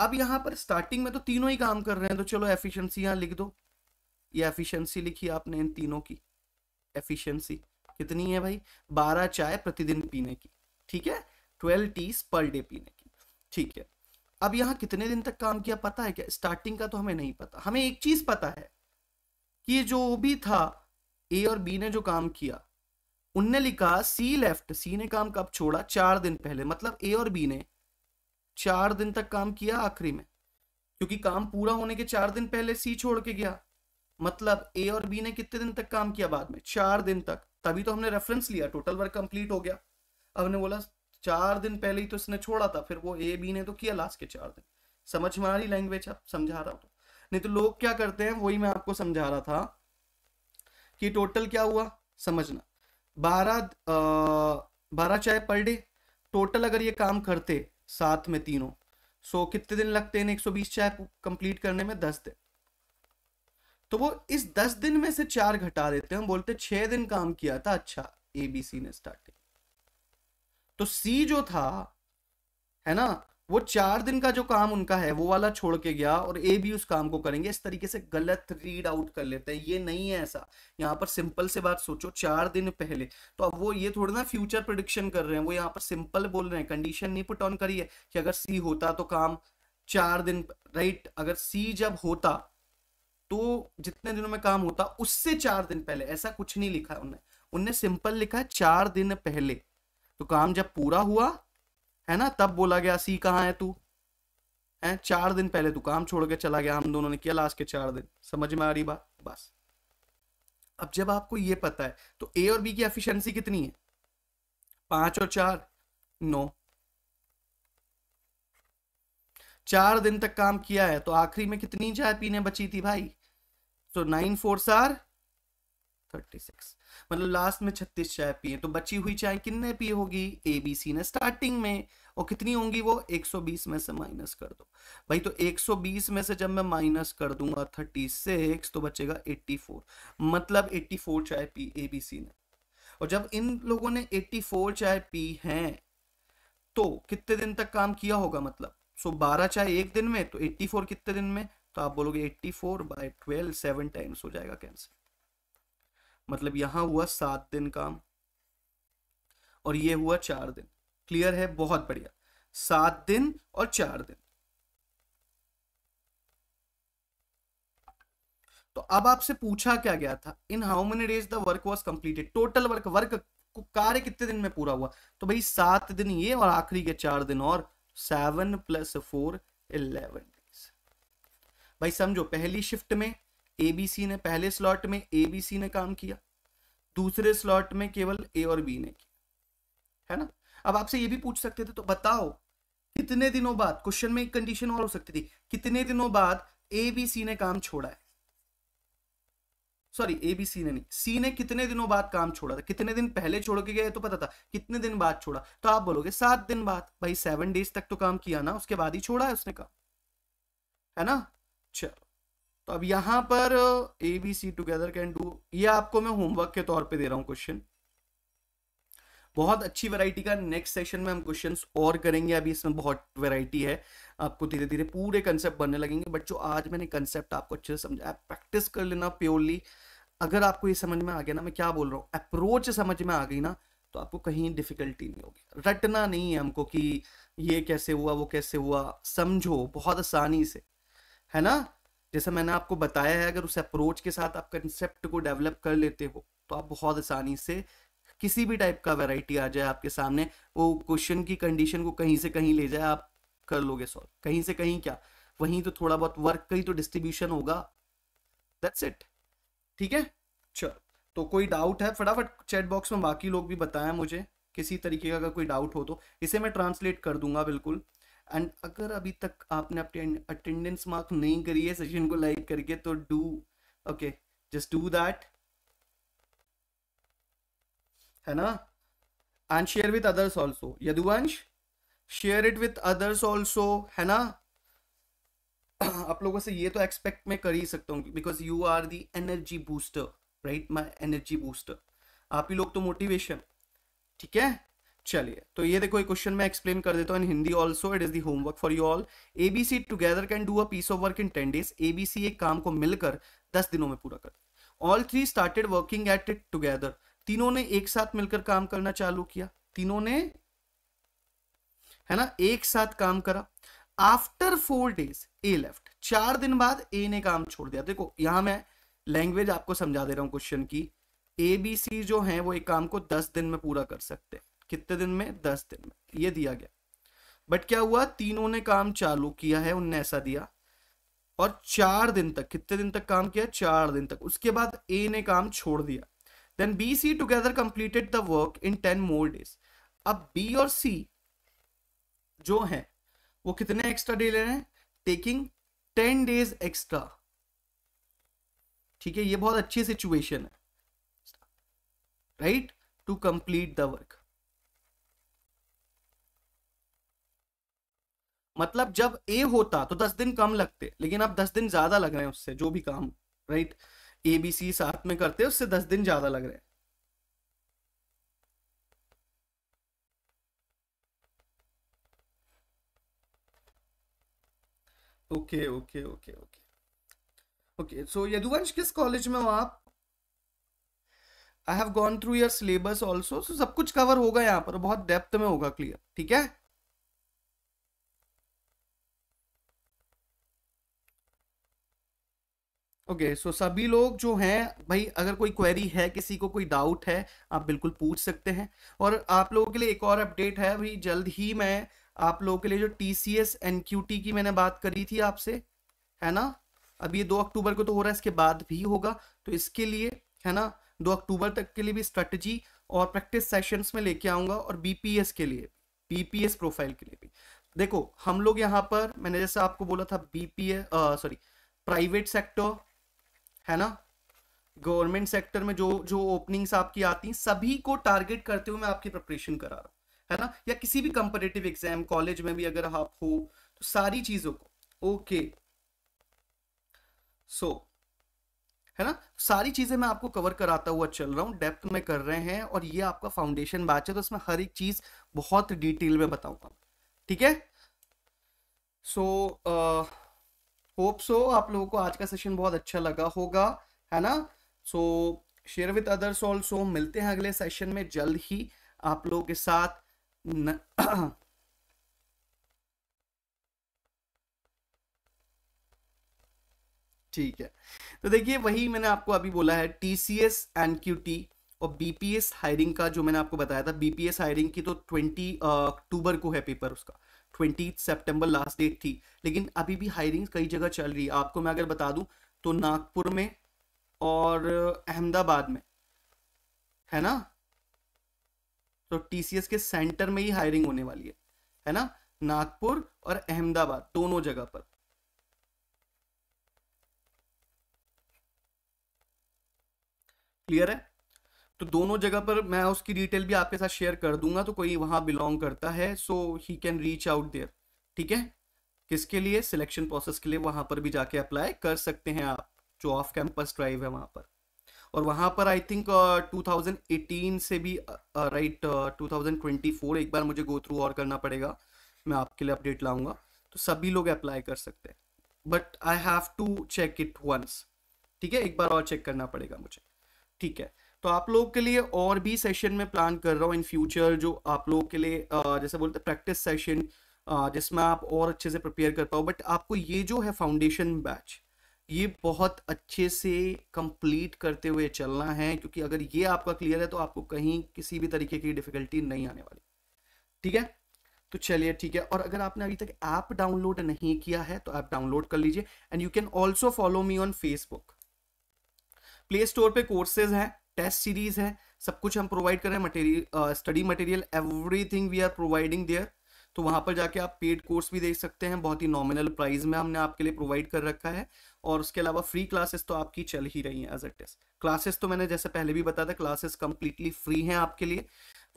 अब यहां पर स्टार्टिंग में तो तीनों ही काम कर रहे हैं तो चलो एफिशिएंसी यहां लिख दो या एफिशिएंसी लिखी आपने इन तीनों की एफिशिएंसी कितनी है भाई बारह चाय प्रतिदिन पीने की ठीक है ट्वेल्व टीस पर डे पीने की ठीक है अब यहाँ कितने दिन तक काम किया पता है क्या स्टार्टिंग का तो हमें नहीं पता हमें एक चीज पता है कि जो भी था ए और बी ने जो काम किया उनने लिखा सी लेफ्ट सी ने काम कब छोड़ा चार दिन पहले मतलब ए और बी ने चार दिन तक काम किया आखिरी में क्योंकि काम पूरा होने के चार दिन पहले सी छोड़ के गया मतलब ए और बी ने कितने दिन तक काम किया बाद में चार दिन तक तभी तो हमने रेफरेंस लिया टोटल वर्क कंप्लीट हो गया अब ने बोला चार दिन पहले ही तो इसने छोड़ा था फिर वो ए बी ने तो किया लास्ट के चार दिन समझ में आ रही लैंग्वेज आप समझा रहा हूँ तो। नहीं तो लोग क्या करते हैं वही मैं आपको समझा रहा था कि टोटल क्या हुआ समझना बारह बारह चाय पर डे टोटल अगर ये काम करते साथ में तीनों सो कितने दिन लगते हैं एक सौ बीस चाय कंप्लीट करने में दस दिन तो वो इस दस दिन में से चार घटा देते हैं हम बोलते छह दिन काम किया था अच्छा ए बी सी ने स्टार्टिंग तो सी जो था है ना वो चार दिन का जो काम उनका है वो वाला छोड़ के गया और ए भी उस काम को करेंगे इस तरीके से गलत रीड आउट कर लेते हैं ये नहीं है ऐसा यहाँ पर सिंपल से बात सोचो चार दिन पहले तो अब वो ये थोड़ा ना फ्यूचर प्रोडिक्शन कर रहे हैं वो यहाँ पर सिंपल बोल रहे हैं कंडीशन नहीं पुट ऑन करी है कि अगर सी होता तो काम चार दिन राइट अगर सी जब होता तो जितने दिनों में काम होता उससे चार दिन पहले ऐसा कुछ नहीं लिखा उनने उनने सिंपल लिखा है चार दिन पहले तो काम जब पूरा हुआ है ना तब बोला गया सी कहाँ है तू है चार दिन पहले तू काम छोड़ के चला गया हम दोनों ने किया लास्ट के चार दिन समझ में आ रही बात बस अब जब आपको ये पता है तो ए और बी की एफिशिएंसी कितनी है पांच और चार नौ चार दिन तक काम किया है तो आखिरी में कितनी चाय पीने बची थी भाई सो नाइन फोर सार थर्टी सिक्स मतलब लास्ट में छत्तीस चाय पिए तो बची हुई चाय कितने पिए होगी ए बी सी ने स्टार्टिंग में और कितनी होंगी वो 120 में से माइनस कर दो भाई तो 120 में से जब मैं माइनस कर दूंगा 36 तो बचेगा 84 मतलब 84 चाय पी ए बी सी ने और जब इन लोगों ने 84 चाय पी हैं तो कितने दिन तक काम किया होगा मतलब सो 12 चाय एक दिन में तो 84 कितने दिन में तो आप बोलोगे 84 four by twelve seven times हो जाएगा कैंसिल मतलब यहाँ हुआ सात दिन काम और ये हुआ चार दिन क्लियर है बहुत बढ़िया सात दिन और चार दिन तो अब आपसे पूछा क्या गया था in how many days the work was completed total work work कार्य कितने दिन में पूरा हुआ तो भाई सात दिन ये और आखिरी के चार दिन और सेवन प्लस फोर इलेवन भाई समझो पहली शिफ्ट में एबीसी ने पहले स्लॉट में एबीसी ने काम किया दूसरे स्लॉट में केवल ए और बी ने किया है ना अब आपसे ये भी पूछ सकते थे तो बताओ कितने दिनों बाद क्वेश्चन में एक कंडीशन और हो सकती थी कितने दिनों बाद ए बी सी ने काम छोड़ा है सॉरी ए बी सी ने नहीं सी ने कितने दिनों बाद काम छोड़ा था कितने दिन पहले छोड़ के गए तो पता था कितने दिन बाद छोड़ा तो आप बोलोगे सात दिन बाद भाई सेवन डेज तक तो काम किया ना उसके बाद ही छोड़ा है उसने काम है ना चलो तो अब यहाँ पर A B C together can do ये आपको मैं होमवर्क के तौर पे दे रहा हूँ क्वेश्चन बहुत अच्छी वैरायटी का नेक्स्ट सेशन में हम क्वेश्चंस और करेंगे अभी इसमें बहुत वैरायटी है आपको धीरे धीरे पूरे कंसेप्ट बनने लगेंगे बट जो आज मैंने कंसेप्ट आपको अच्छे से समझाया प्रैक्टिस कर लेना प्योरली अगर आपको ये समझ में आ गया ना मैं क्या बोल रहा हूँ अप्रोच समझ में आ गई ना तो आपको कहीं डिफिकल्टी नहीं होगी रटना नहीं है हमको कि ये कैसे हुआ वो कैसे हुआ समझो बहुत आसानी से है ना जैसे मैंने आपको बताया है अगर उस अप्रोच के साथ आप कंसेप्ट को डेवलप कर लेते हो तो आप बहुत आसानी से किसी भी टाइप का वैरायटी आ जाए आपके सामने वो क्वेश्चन की कंडीशन को कहीं से कहीं ले जाए आप कर लोगे सॉल्व कहीं से कहीं क्या वहीं तो थोड़ा बहुत वर्क का ही तो डिस्ट्रीब्यूशन होगा दैट्स इट ठीक है चलो तो कोई डाउट है फटाफट चैट बॉक्स में बाकी लोग भी बताएं मुझे किसी तरीके का अगर कोई डाउट हो तो इसे मैं ट्रांसलेट कर दूंगा बिल्कुल एंड अगर अभी तक आपने अटेंडेंस मार्क नहीं करी है सेशन को लाइक करके तो do okay just do that है ना and share with others also Yaduvansh share it with others also है ना आप लोगों से ये तो एक्सपेक्ट मैं कर ही सकता हूँ because you are the energy booster right my energy booster आप ही लोग तो मोटिवेशन ठीक है चलिए तो ये देखो एक क्वेश्चन मैं एक्सप्लेन कर देता हूँ in Hindi also it is the homework for you all ABC together can do a piece of work in ten days ABC एक काम को मिलकर दस दिनों में पूरा कर all three started working at it together तीनों ने एक साथ मिलकर काम करना चालू किया तीनों ने है ना एक साथ काम करा after four days A left चार दिन बाद ए ने काम छोड़ दिया देखो यहां मैं लैंग्वेज आपको समझा दे रहा हूं क्वेश्चन की एबीसी जो है वो एक काम को दस दिन में पूरा कर सकते हैं कितने दिन में दस दिन में ये दिया गया बट क्या हुआ तीनों ने काम चालू किया है उनने ऐसा दिया और चार दिन तक कितने दिन तक काम किया चार दिन तक उसके बाद ए ने काम छोड़ दिया then B C together completed the work in ten more days अब बी और सी जो है वो कितने एक्स्ट्रा डे ले रहे हैं टेकिंग टेन डेज एक्स्ट्रा ठीक है ये बहुत अच्छी सिचुएशन है right to complete the work मतलब जब ए होता तो दस दिन कम लगते लेकिन अब दस दिन ज्यादा लग रहे हैं उससे जो भी काम राइट ए बी सी साथ में करते उससे दस दिन ज्यादा लग रहे हैं okay okay okay okay okay so Yaduvansh किस कॉलेज में हो आप I have gone through your syllabus also so सब कुछ कवर होगा यहाँ पर बहुत डेप्थ में होगा क्लियर ठीक है ओके सो सभी लोग जो हैं भाई अगर कोई क्वेरी है किसी को कोई डाउट है आप बिल्कुल पूछ सकते हैं और आप लोगों के लिए एक और अपडेट है भाई जल्द ही मैं आप लोगों के लिए जो T C S N Q T की मैंने बात करी थी आपसे है ना अब ये दो अक्टूबर को तो हो रहा है इसके बाद भी होगा तो इसके लिए है ना दो अक्टूबर तक के लिए भी स्ट्रेटजी और प्रैक्टिस सेशंस में लेके आऊँगा और बीपीएस के लिए बीपीएस प्रोफाइल के लिए भी देखो हम लोग यहाँ पर मैंने जैसे आपको बोला था बीपीएस सॉरी प्राइवेट सेक्टर है ना गवर्नमेंट सेक्टर में जो जो ओपनिंग्स आपकी आती हैं सभी को टारगेट करते हुए मैं आपकी प्रिपरेशन करा रहा हूँ है ना या किसी भी कंपटेटिव एग्जाम कॉलेज में भी अगर आप हो तो सारी चीजों को ओके सो है ना सारी चीजें मैं आपको कवर कराता हुआ चल रहा हूँ डेप्थ में कर रहे हैं और ये आपका फाउंडेशन बैच है तो इसमें हर एक चीज बहुत डिटेल में बताऊंगा ठीक है so so, uh, hope so आप लोगों को आज का सेशन बहुत अच्छा लगा होगा है ना so share with others also मिलते हैं अगले सेशन में जल्द ही आप लोगों के साथ न... ठीक है तो देखिए वही मैंने आपको अभी बोला है T C S and Q T और बीपीएस हायरिंग का जो मैंने आपको बताया था बीपीएस हायरिंग की तो 20 अक्टूबर को है पेपर उसका ट्वेंटी सेप्टेम्बर लास्ट डेट थी लेकिन अभी भी हायरिंग कई जगह चल रही है आपको मैं अगर बता दूँ तो नागपुर में और अहमदाबाद में है ना तो टीसीएस के सेंटर में ही हायरिंग होने वाली है है ना नागपुर और अहमदाबाद दोनों जगह पर क्लियर है तो दोनों जगह पर मैं उसकी डिटेल भी आपके साथ शेयर कर दूंगा तो कोई वहां बिलोंग करता है so he can reach out there ठीक है किसके लिए सिलेक्शन प्रोसेस के लिए वहां पर भी जाके अप्लाई कर सकते हैं आप जो ऑफ कैंपस ड्राइव है वहां पर और वहां पर आई थिंक uh, 2018 से भी right uh, uh, right, uh, 2024 एक बार मुझे गो थ्रू और करना पड़ेगा मैं आपके लिए अपडेट लाऊंगा तो सभी लोग अप्लाई कर सकते हैं but I have to check it once ठीक है एक बार और चेक करना पड़ेगा मुझे ठीक है तो आप लोग के लिए और भी सेशन में प्लान कर रहा हूँ इन फ्यूचर जो आप लोग के लिए जैसे बोलते प्रैक्टिस सेशन जिसमें आप और अच्छे से प्रिपेयर कर पाओ बट आपको ये जो है फाउंडेशन बैच ये बहुत अच्छे से कंप्लीट करते हुए चलना है क्योंकि अगर ये आपका क्लियर है तो आपको कहीं किसी भी तरीके की डिफिकल्टी नहीं आने वाली ठीक है तो चलिए ठीक है और अगर आपने अभी तक ऐप डाउनलोड नहीं किया है तो ऐप डाउनलोड कर लीजिए and you can also follow me on Facebook Play Store पे कोर्सेज हैं टेस्ट सीरीज है सब कुछ हम प्रोवाइड कर रहे हैं material study material everything we are providing there तो वहां पर जाके आप पेड कोर्स भी देख सकते हैं बहुत ही नॉमिनल प्राइस में हमने आपके लिए प्रोवाइड कर रखा है और उसके अलावा फ्री क्लासेस तो आपकी चल ही रही हैं एज अ टेस्ट क्लासेस तो मैंने जैसे पहले भी बताया था क्लासेस कंप्लीटली फ्री हैं आपके लिए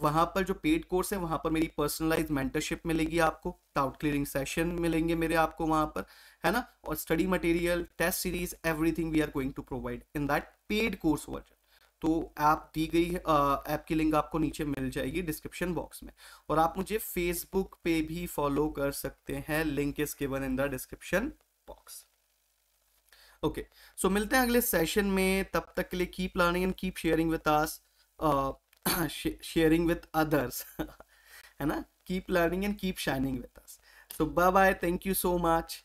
वहां पर जो पेड कोर्स है वहाँ पर मेरी पर्सनलाइज मेंटरशिप मिलेगी आपको डाउट क्लियरिंग सेशन मिलेंगे मेरे आपको वहां पर है ना और study material test series everything we are going to provide in that paid course version तो ऐप दी गई ऐप की लिंक आपको नीचे मिल जाएगी डिस्क्रिप्शन बॉक्स में और आप मुझे फेसबुक पे भी फॉलो कर सकते हैं link is given in the description box okay so मिलते हैं अगले सेशन में तब तक के लिए keep learning and keep sharing with us sharing with others है ना keep learning and keep shining with us so bye bye thank you so much